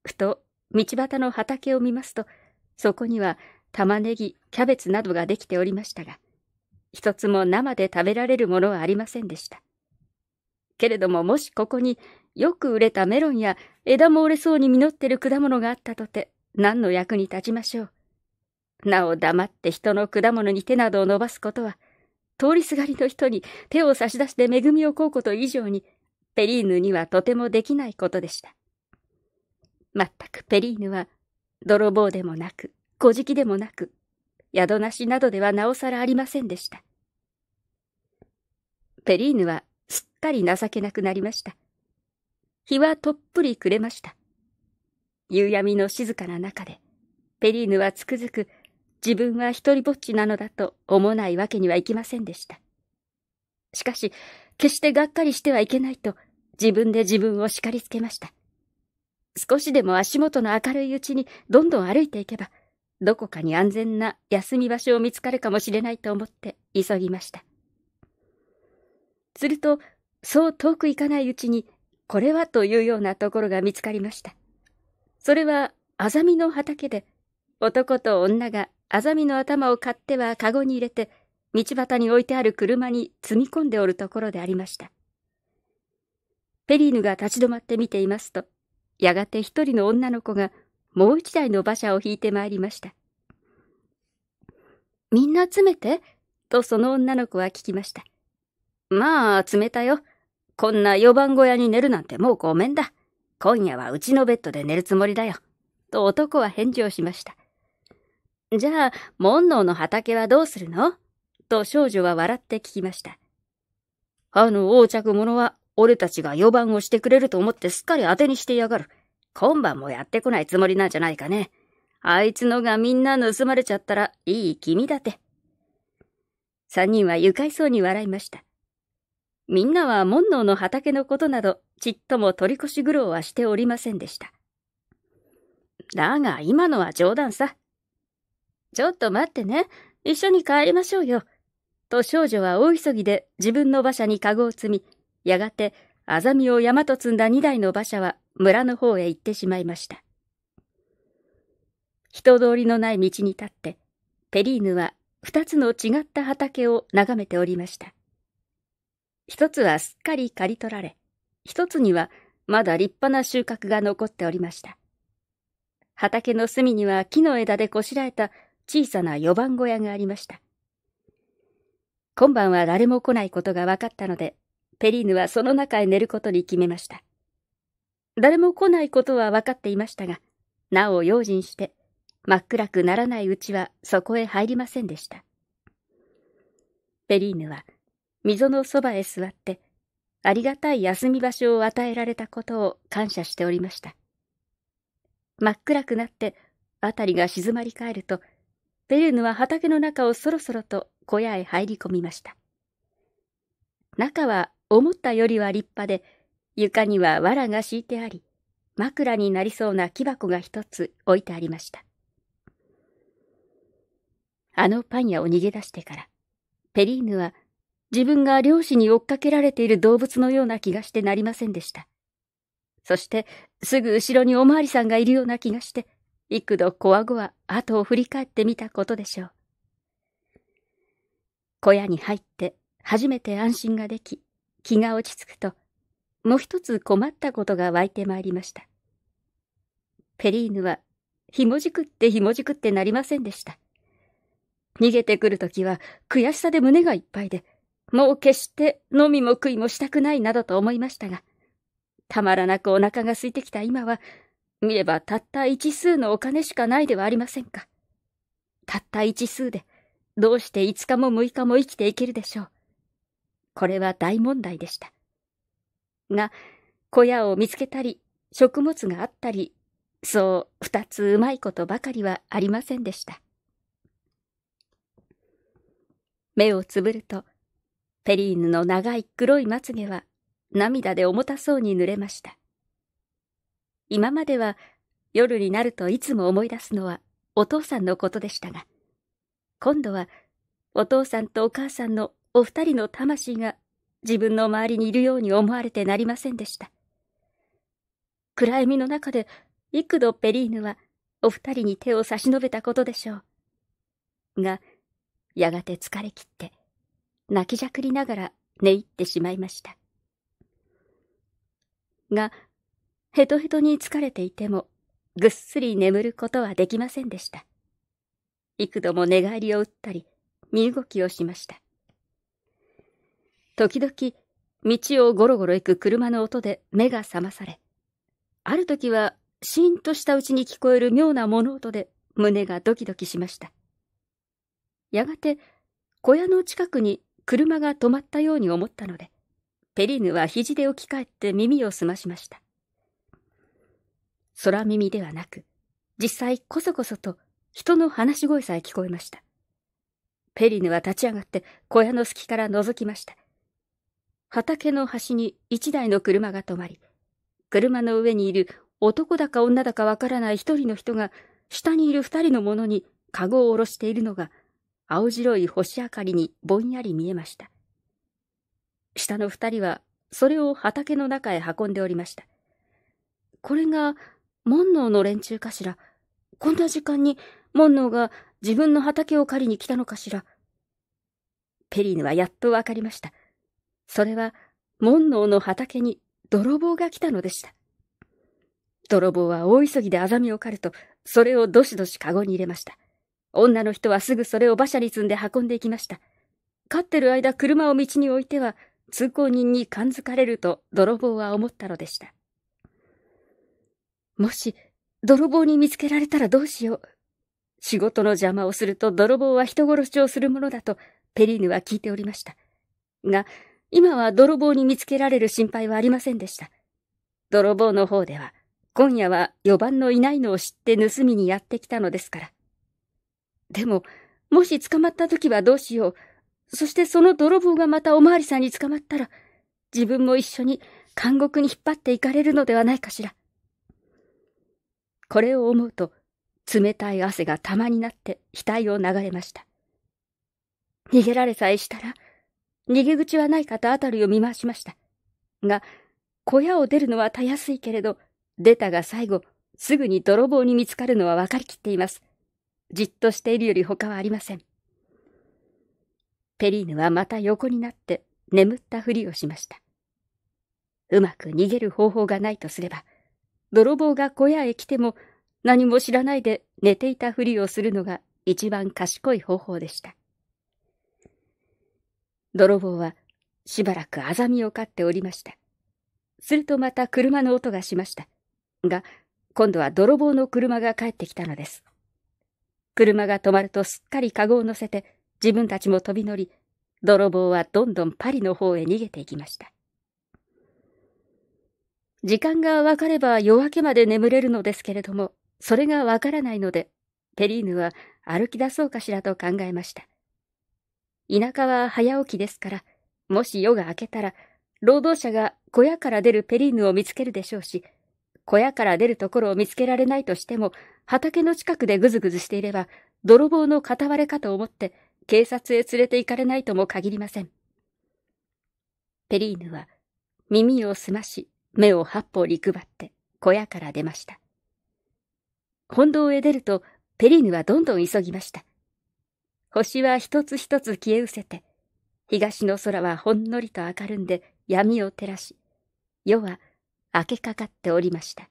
ふと、道端の畑を見ますと、そこには玉ねぎ、キャベツなどができておりましたが、一つも生で食べられるものはありませんでした。けれどももしここによく売れたメロンや枝も折れそうに実ってる果物があったとて何の役に立ちましょう。なお黙って人の果物に手などを伸ばすことは、通りすがりの人に手を差し出して恵みを請うこと以上に、ペリーヌにはとてもできないことでした。まったくペリーヌは、泥棒でもなく、小じきでもなく、宿なしなどではなおさらありませんでした。ペリーヌはかり情けなくなりました。日はとっぷり暮れました。夕闇の静かな中で、ペリーヌはつくづく自分は一人ぼっちなのだと思わないわけにはいきませんでした。しかし、決してがっかりしてはいけないと自分で自分を叱りつけました。少しでも足元の明るいうちにどんどん歩いていけば、どこかに安全な休み場所を見つかるかもしれないと思って急ぎました。すると、そう遠く行かないうちに、これはというようなところが見つかりました。それは、アザミの畑で、男と女がアザミの頭を買ってはカゴに入れて、道端に置いてある車に積み込んでおるところでありました。ペリーヌが立ち止まって見ていますと、やがて一人の女の子がもう一台の馬車を引いてまいりました。みんな詰めてとその女の子は聞きました。まあ、詰めたよ。こんな四番小屋に寝るなんてもうごめんだ。今夜はうちのベッドで寝るつもりだよ。と男は返事をしました。じゃあ、門能の畑はどうするのと少女は笑って聞きました。あの横着者は、俺たちが四番をしてくれると思ってすっかり当てにしてやがる。今晩もやってこないつもりなんじゃないかね。あいつのがみんな盗まれちゃったらいい気味だて。三人は愉快そうに笑いました。みんなは門能の畑のことなどちっとも取り越し苦労はしておりませんでした。だが今のは冗談さ。ちょっと待ってね。一緒に帰りましょうよ。と少女は大急ぎで自分の馬車に籠を積み、やがてあざみを山と積んだ二台の馬車は村の方へ行ってしまいました。人通りのない道に立って、ペリーヌは二つの違った畑を眺めておりました。一つはすっかり刈り取られ、一つにはまだ立派な収穫が残っておりました。畑の隅には木の枝でこしらえた小さな四番小屋がありました。今晩は誰も来ないことが分かったので、ペリーヌはその中へ寝ることに決めました。誰も来ないことは分かっていましたが、なお用心して、真っ暗くならないうちはそこへ入りませんでした。ペリーヌは、溝のそばへ座って、ありがたい休み場所を与えられたことを感謝しておりました。真っ暗くなって、辺りが静まり返ると、ベレヌは畑の中をそろそろと小屋へ入り込みました。中は思ったよりは立派で、床には藁が敷いてあり、枕になりそうな木箱が一つ置いてありました。あのパン屋を逃げ出してから、ペリーヌは自分が漁師に追っかけられている動物のような気がしてなりませんでした。そして、すぐ後ろにおまわりさんがいるような気がして、幾度こわごわ後を振り返ってみたことでしょう。小屋に入って初めて安心ができ、気が落ち着くと、もう一つ困ったことが湧いてまいりました。ペリーヌは、ひもじくってひもじくってなりませんでした。逃げてくるときは悔しさで胸がいっぱいで、もう決して飲みも食いもしたくないなどと思いましたが、たまらなくお腹が空いてきた今は、見ればたった一数のお金しかないではありませんか。たった一数で、どうして五日も六日も生きていけるでしょう。これは大問題でした。が、小屋を見つけたり、食物があったり、そう二つうまいことばかりはありませんでした。目をつぶると、ペリーヌの長い黒いまつげは涙で重たそうに濡れました。今までは夜になるといつも思い出すのはお父さんのことでしたが、今度はお父さんとお母さんのお二人の魂が自分の周りにいるように思われてなりませんでした。暗闇の中で幾度ペリーヌはお二人に手を差し伸べたことでしょう。が、やがて疲れ切って、泣きじゃくりながら寝入ってしまいました。が、ヘトヘトに疲れていても、ぐっすり眠ることはできませんでした。幾度も寝返りを打ったり、身動きをしました。時々、道をゴロゴロ行く車の音で目が覚まされ、ある時は、シーンとしたうちに聞こえる妙な物音で胸がドキドキしました。やがて、小屋の近くに車が止まったように思ったので、ペリーヌは肘で置き換えて耳を澄ましました。空耳ではなく、実際こそこそと人の話し声さえ聞こえました。ペリーヌは立ち上がって小屋の隙から覗きました。畑の端に一台の車が止まり、車の上にいる男だか女だかわからない一人の人が、下にいる二人の者にカゴを下ろしているのが青白い星明かりにぼんやり見えました。下の二人は、それを畑の中へ運んでおりました。これが、門能の連中かしら。こんな時間に、門能が自分の畑を借りに来たのかしら。ペリーヌはやっとわかりました。それは、門能の畑に泥棒が来たのでした。泥棒は大急ぎでアザミを狩ると、それをどしどしカゴに入れました。女の人はすぐそれを馬車に積んで運んでいきました。飼ってる間車を道に置いては、通行人に感づかれると泥棒は思ったのでした。もし、泥棒に見つけられたらどうしよう。仕事の邪魔をすると泥棒は人殺しをするものだと、ペリーヌは聞いておりました。が、今は泥棒に見つけられる心配はありませんでした。泥棒の方では、今夜は4番のいないのを知って盗みにやってきたのですから。でも、もし捕まった時はどうしよう。そしてその泥棒がまたおまわりさんに捕まったら、自分も一緒に監獄に引っ張っていかれるのではないかしら。これを思うと、冷たい汗が玉になって額を流れました。逃げられさえしたら、逃げ口はないかとたりを見回しました。が、小屋を出るのはたやすいけれど、出たが最後、すぐに泥棒に見つかるのは分かりきっています。じっとしているより他はありません。ペリーヌはまた横になって眠ったふりをしました。うまく逃げる方法がないとすれば、泥棒が小屋へ来ても何も知らないで寝ていたふりをするのが一番賢い方法でした。泥棒はしばらくあざみを飼っておりました。するとまた車の音がしました。が、今度は泥棒の車が帰ってきたのです。車が止まるとすっかりカゴを乗せて、自分たちも飛び乗り、泥棒はどんどんパリの方へ逃げていきました。時間がわかれば夜明けまで眠れるのですけれども、それがわからないので、ペリーヌは歩き出そうかしらと考えました。田舎は早起きですから、もし夜が明けたら、労働者が小屋から出るペリーヌを見つけるでしょうし、小屋から出るところを見つけられないとしても、畑の近くでぐずぐずしていれば、泥棒の片割れかと思って、警察へ連れて行かれないとも限りません。ペリーヌは、耳を澄まし、目を八方に配って、小屋から出ました。本堂へ出ると、ペリーヌはどんどん急ぎました。星は一つ一つ消え失せて、東の空はほんのりと明るんで闇を照らし、夜は明けかかっておりました。